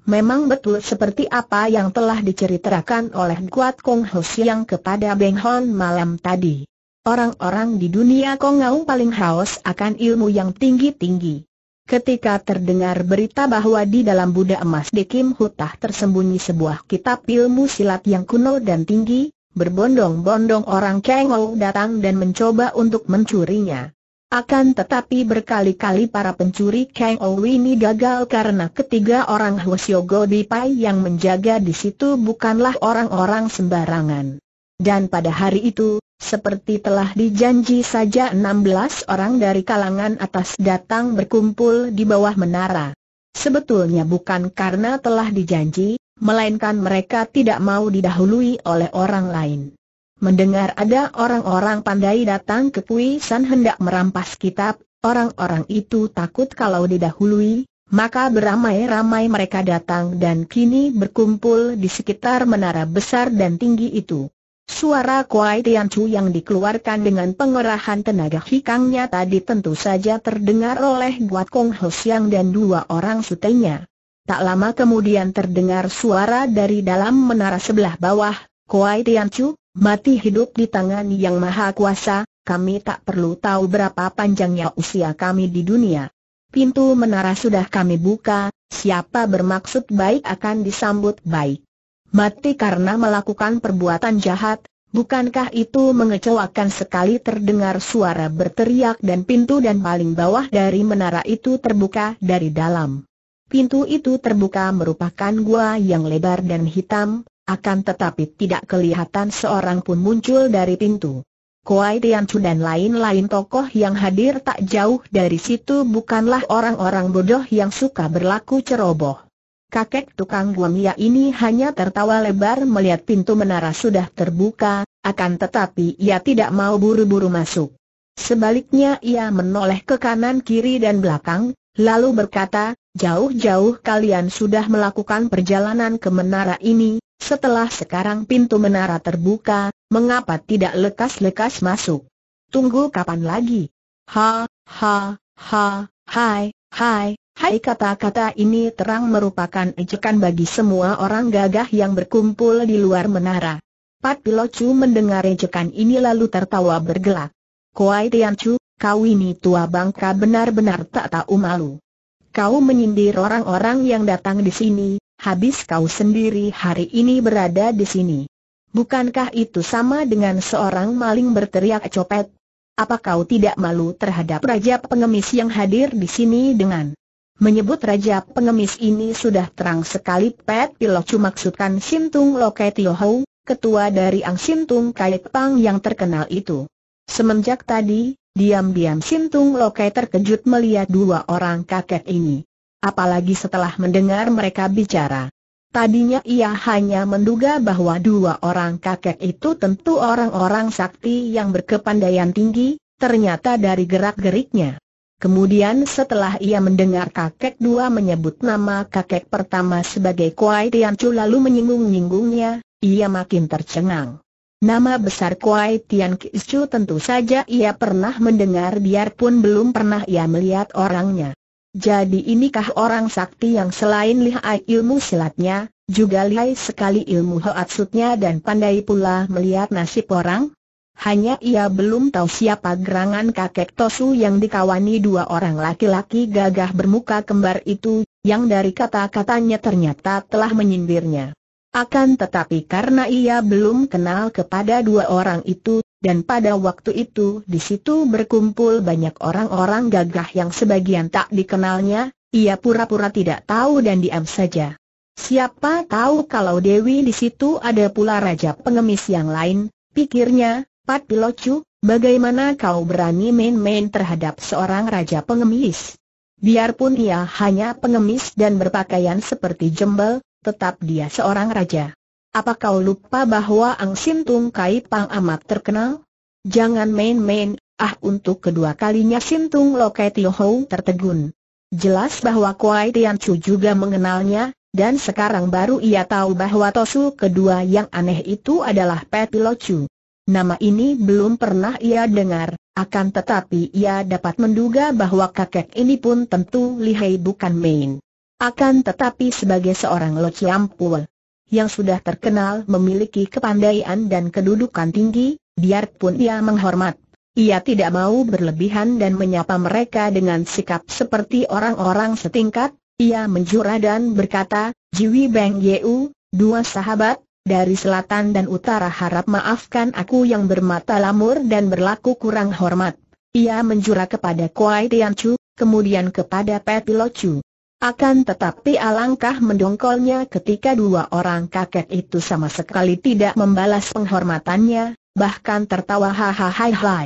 Speaker 1: Memang betul seperti apa yang telah diceritakan oleh Kuat Kong Ho Siang kepada Beng Hon malam tadi. Orang-orang di dunia Kongau paling haus akan ilmu yang tinggi-tinggi. Ketika terdengar berita bahwa di dalam Buddha emas di Kim Hutah tersembunyi sebuah kitab ilmu silat yang kuno dan tinggi, berbondong-bondong orang Ngau datang dan mencoba untuk mencurinya. Akan tetapi berkali-kali para pencuri Kang Ou ini gagal karena ketiga orang Hwasyogo Dipai yang menjaga di situ bukanlah orang-orang sembarangan. Dan pada hari itu, seperti telah dijanji saja 16 orang dari kalangan atas datang berkumpul di bawah menara. Sebetulnya bukan karena telah dijanji, melainkan mereka tidak mau didahului oleh orang lain. Mendengar ada orang-orang pandai datang ke Kui San hendak merampas kitab, orang-orang itu takut kalau didahului, maka beramai-ramai mereka datang dan kini berkumpul di sekitar menara besar dan tinggi itu. Suara Kuai Tian Chu yang dikeluarkan dengan pengerahan tenaga hikangnya tadi tentu saja terdengar oleh Guat Kong Ho Siang dan dua orang sutenya. Tak lama kemudian terdengar suara dari dalam menara sebelah bawah, Kuai Tian Chu, Mati hidup di tangan yang maha kuasa, kami tak perlu tahu berapa panjangnya usia kami di dunia. Pintu menara sudah kami buka, siapa bermaksud baik akan disambut baik. Mati karena melakukan perbuatan jahat, bukankah itu mengecewakan sekali terdengar suara berteriak dan pintu dan paling bawah dari menara itu terbuka dari dalam. Pintu itu terbuka merupakan gua yang lebar dan hitam, akan tetapi tidak kelihatan seorang pun muncul dari pintu. Kuai Tianchu dan lain-lain tokoh yang hadir tak jauh dari situ bukanlah orang-orang bodoh yang suka berlaku ceroboh. Kakek tukang guamia ini hanya tertawa lebar melihat pintu menara sudah terbuka, akan tetapi ia tidak mau buru-buru masuk. Sebaliknya ia menoleh ke kanan kiri dan belakang, lalu berkata, jauh-jauh kalian sudah melakukan perjalanan ke menara ini, setelah sekarang pintu menara terbuka, mengapa tidak lekas-lekas masuk? Tunggu kapan lagi? Ha, ha, ha, hai, hai, hai kata-kata ini terang merupakan ejekan bagi semua orang gagah yang berkumpul di luar menara. Pat Pilocu mendengar ejekan ini lalu tertawa bergelak. Kuai Tiancu, kau ini tua bangka benar-benar tak tahu malu. Kau menyindir orang-orang yang datang di sini, habis kau sendiri hari ini berada di sini. Bukankah itu sama dengan seorang maling berteriak copet? Apa kau tidak malu terhadap Raja Pengemis yang hadir di sini dengan menyebut Raja Pengemis ini sudah terang sekali Pet Pilocu maksudkan Sintung Loke ketua dari Ang Sintung Kait Pang yang terkenal itu. Semenjak tadi, diam-diam Sintung Loket terkejut melihat dua orang kakek ini apalagi setelah mendengar mereka bicara. Tadinya ia hanya menduga bahwa dua orang kakek itu tentu orang-orang sakti yang berkepandaian tinggi, ternyata dari gerak-geriknya. Kemudian setelah ia mendengar kakek dua menyebut nama kakek pertama sebagai Kuai Chu lalu menyinggung-nyinggungnya, ia makin tercengang. Nama besar Kuai Tian Chu tentu saja ia pernah mendengar biarpun belum pernah ia melihat orangnya. Jadi inikah orang sakti yang selain lihai ilmu silatnya, juga lihai sekali ilmu hoatsutnya dan pandai pula melihat nasib orang? Hanya ia belum tahu siapa gerangan kakek Tosu yang dikawani dua orang laki-laki gagah bermuka kembar itu, yang dari kata-katanya ternyata telah menyindirnya. Akan tetapi karena ia belum kenal kepada dua orang itu, dan pada waktu itu di situ berkumpul banyak orang-orang gagah yang sebagian tak dikenalnya, ia pura-pura tidak tahu dan diam saja. Siapa tahu kalau Dewi di situ ada pula raja pengemis yang lain, pikirnya, Pat Pilocu, bagaimana kau berani main-main terhadap seorang raja pengemis? Biarpun ia hanya pengemis dan berpakaian seperti jembel, tetap dia seorang raja. Apa kau lupa bahwa Ang Sin Tung Kai Pang amat terkenal? Jangan main-main, ah untuk kedua kalinya Sin Tung Kai Tio Hou tertegun. Jelas bahwa Kuai Tian Chu juga mengenalnya, dan sekarang baru ia tahu bahwa Tosu kedua yang aneh itu adalah Peti Chu. Nama ini belum pernah ia dengar, akan tetapi ia dapat menduga bahwa kakek ini pun tentu lihai bukan main. Akan tetapi sebagai seorang Lo yang sudah terkenal memiliki kepandaian dan kedudukan tinggi, biarpun ia menghormat. Ia tidak mau berlebihan dan menyapa mereka dengan sikap seperti orang-orang setingkat, ia menjurah dan berkata, Jiwi Beng Yeu, dua sahabat, dari selatan dan utara harap maafkan aku yang bermata lamur dan berlaku kurang hormat. Ia menjurah kepada Kuai Tianchu, kemudian kepada Peti Chu. Akan tetapi alangkah mendongkolnya ketika dua orang kakek itu sama sekali tidak membalas penghormatannya, bahkan tertawa hahaha. Hi,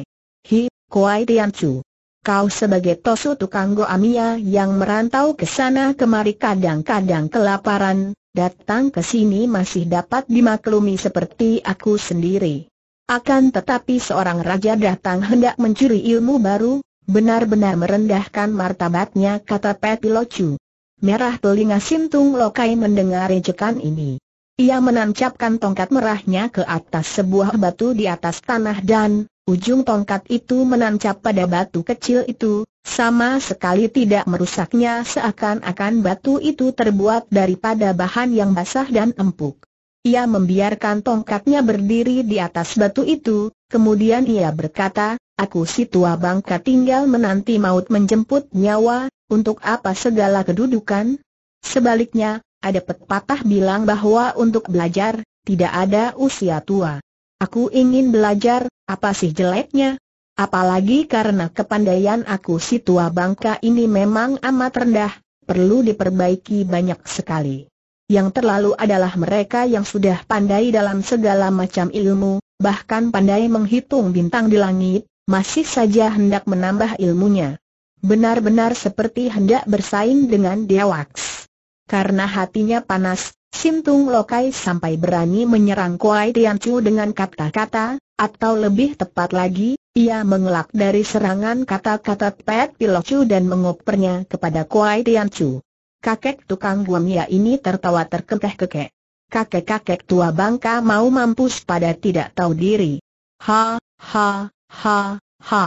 Speaker 1: Kuai Tian Chu. Kau sebagai tosu tukang goamia yang merantau ke sana kemari kadang-kadang kelaparan, datang ke sini masih dapat dimaklumi seperti aku sendiri. Akan tetapi seorang raja datang hendak mencuri ilmu baru, benar-benar merendahkan martabatnya kata Petilochu. Merah telinga Sintung Lokai mendengar ejekan ini. Ia menancapkan tongkat merahnya ke atas sebuah batu di atas tanah dan, ujung tongkat itu menancap pada batu kecil itu, sama sekali tidak merusaknya seakan-akan batu itu terbuat daripada bahan yang basah dan empuk. Ia membiarkan tongkatnya berdiri di atas batu itu, kemudian ia berkata, Aku si tua bangka tinggal menanti maut menjemput nyawa, untuk apa segala kedudukan? Sebaliknya, ada pepatah bilang bahwa untuk belajar, tidak ada usia tua. Aku ingin belajar, apa sih jeleknya? Apalagi karena kepandaian aku si tua bangka ini memang amat rendah, perlu diperbaiki banyak sekali. Yang terlalu adalah mereka yang sudah pandai dalam segala macam ilmu, bahkan pandai menghitung bintang di langit, masih saja hendak menambah ilmunya benar-benar seperti hendak bersaing dengan Dewaks. Karena hatinya panas, Sintung Lokai sampai berani menyerang Kuai Tiancu dengan kata-kata, atau lebih tepat lagi, ia mengelak dari serangan kata-kata Pet Pilochu dan mengopernya kepada Kuai Tiancu. Kakek tukang guamia ini tertawa terkekeh-kekeh. Kakek-kakek tua bangka mau mampus pada tidak tahu diri. Ha, ha, ha, ha.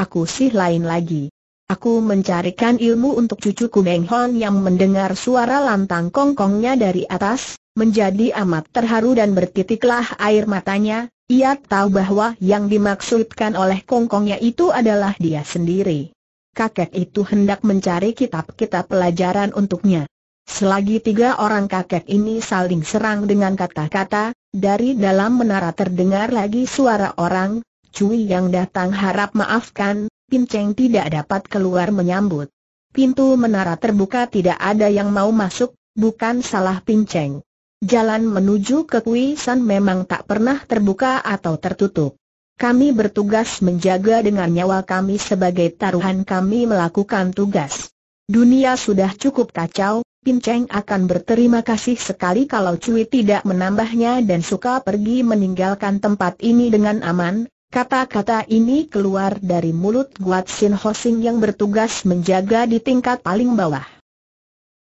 Speaker 1: Aku sih lain lagi. Aku mencarikan ilmu untuk cucuku Meng Hon yang mendengar suara lantang kongkongnya dari atas, menjadi amat terharu dan bertitiklah air matanya, ia tahu bahwa yang dimaksudkan oleh kongkongnya itu adalah dia sendiri. Kakek itu hendak mencari kitab-kitab pelajaran untuknya. Selagi tiga orang kakek ini saling serang dengan kata-kata, dari dalam menara terdengar lagi suara orang, Cui yang datang harap maafkan, Pin Cheng tidak dapat keluar menyambut. Pintu menara terbuka tidak ada yang mau masuk, bukan salah Pin Cheng. Jalan menuju ke Kui San memang tak pernah terbuka atau tertutup. Kami bertugas menjaga dengan nyawa kami sebagai taruhan kami melakukan tugas. Dunia sudah cukup kacau, Pin Cheng akan berterima kasih sekali kalau Cui tidak menambahnya dan suka pergi meninggalkan tempat ini dengan aman, Kata-kata ini keluar dari mulut Guat Sin Hosing yang bertugas menjaga di tingkat paling bawah.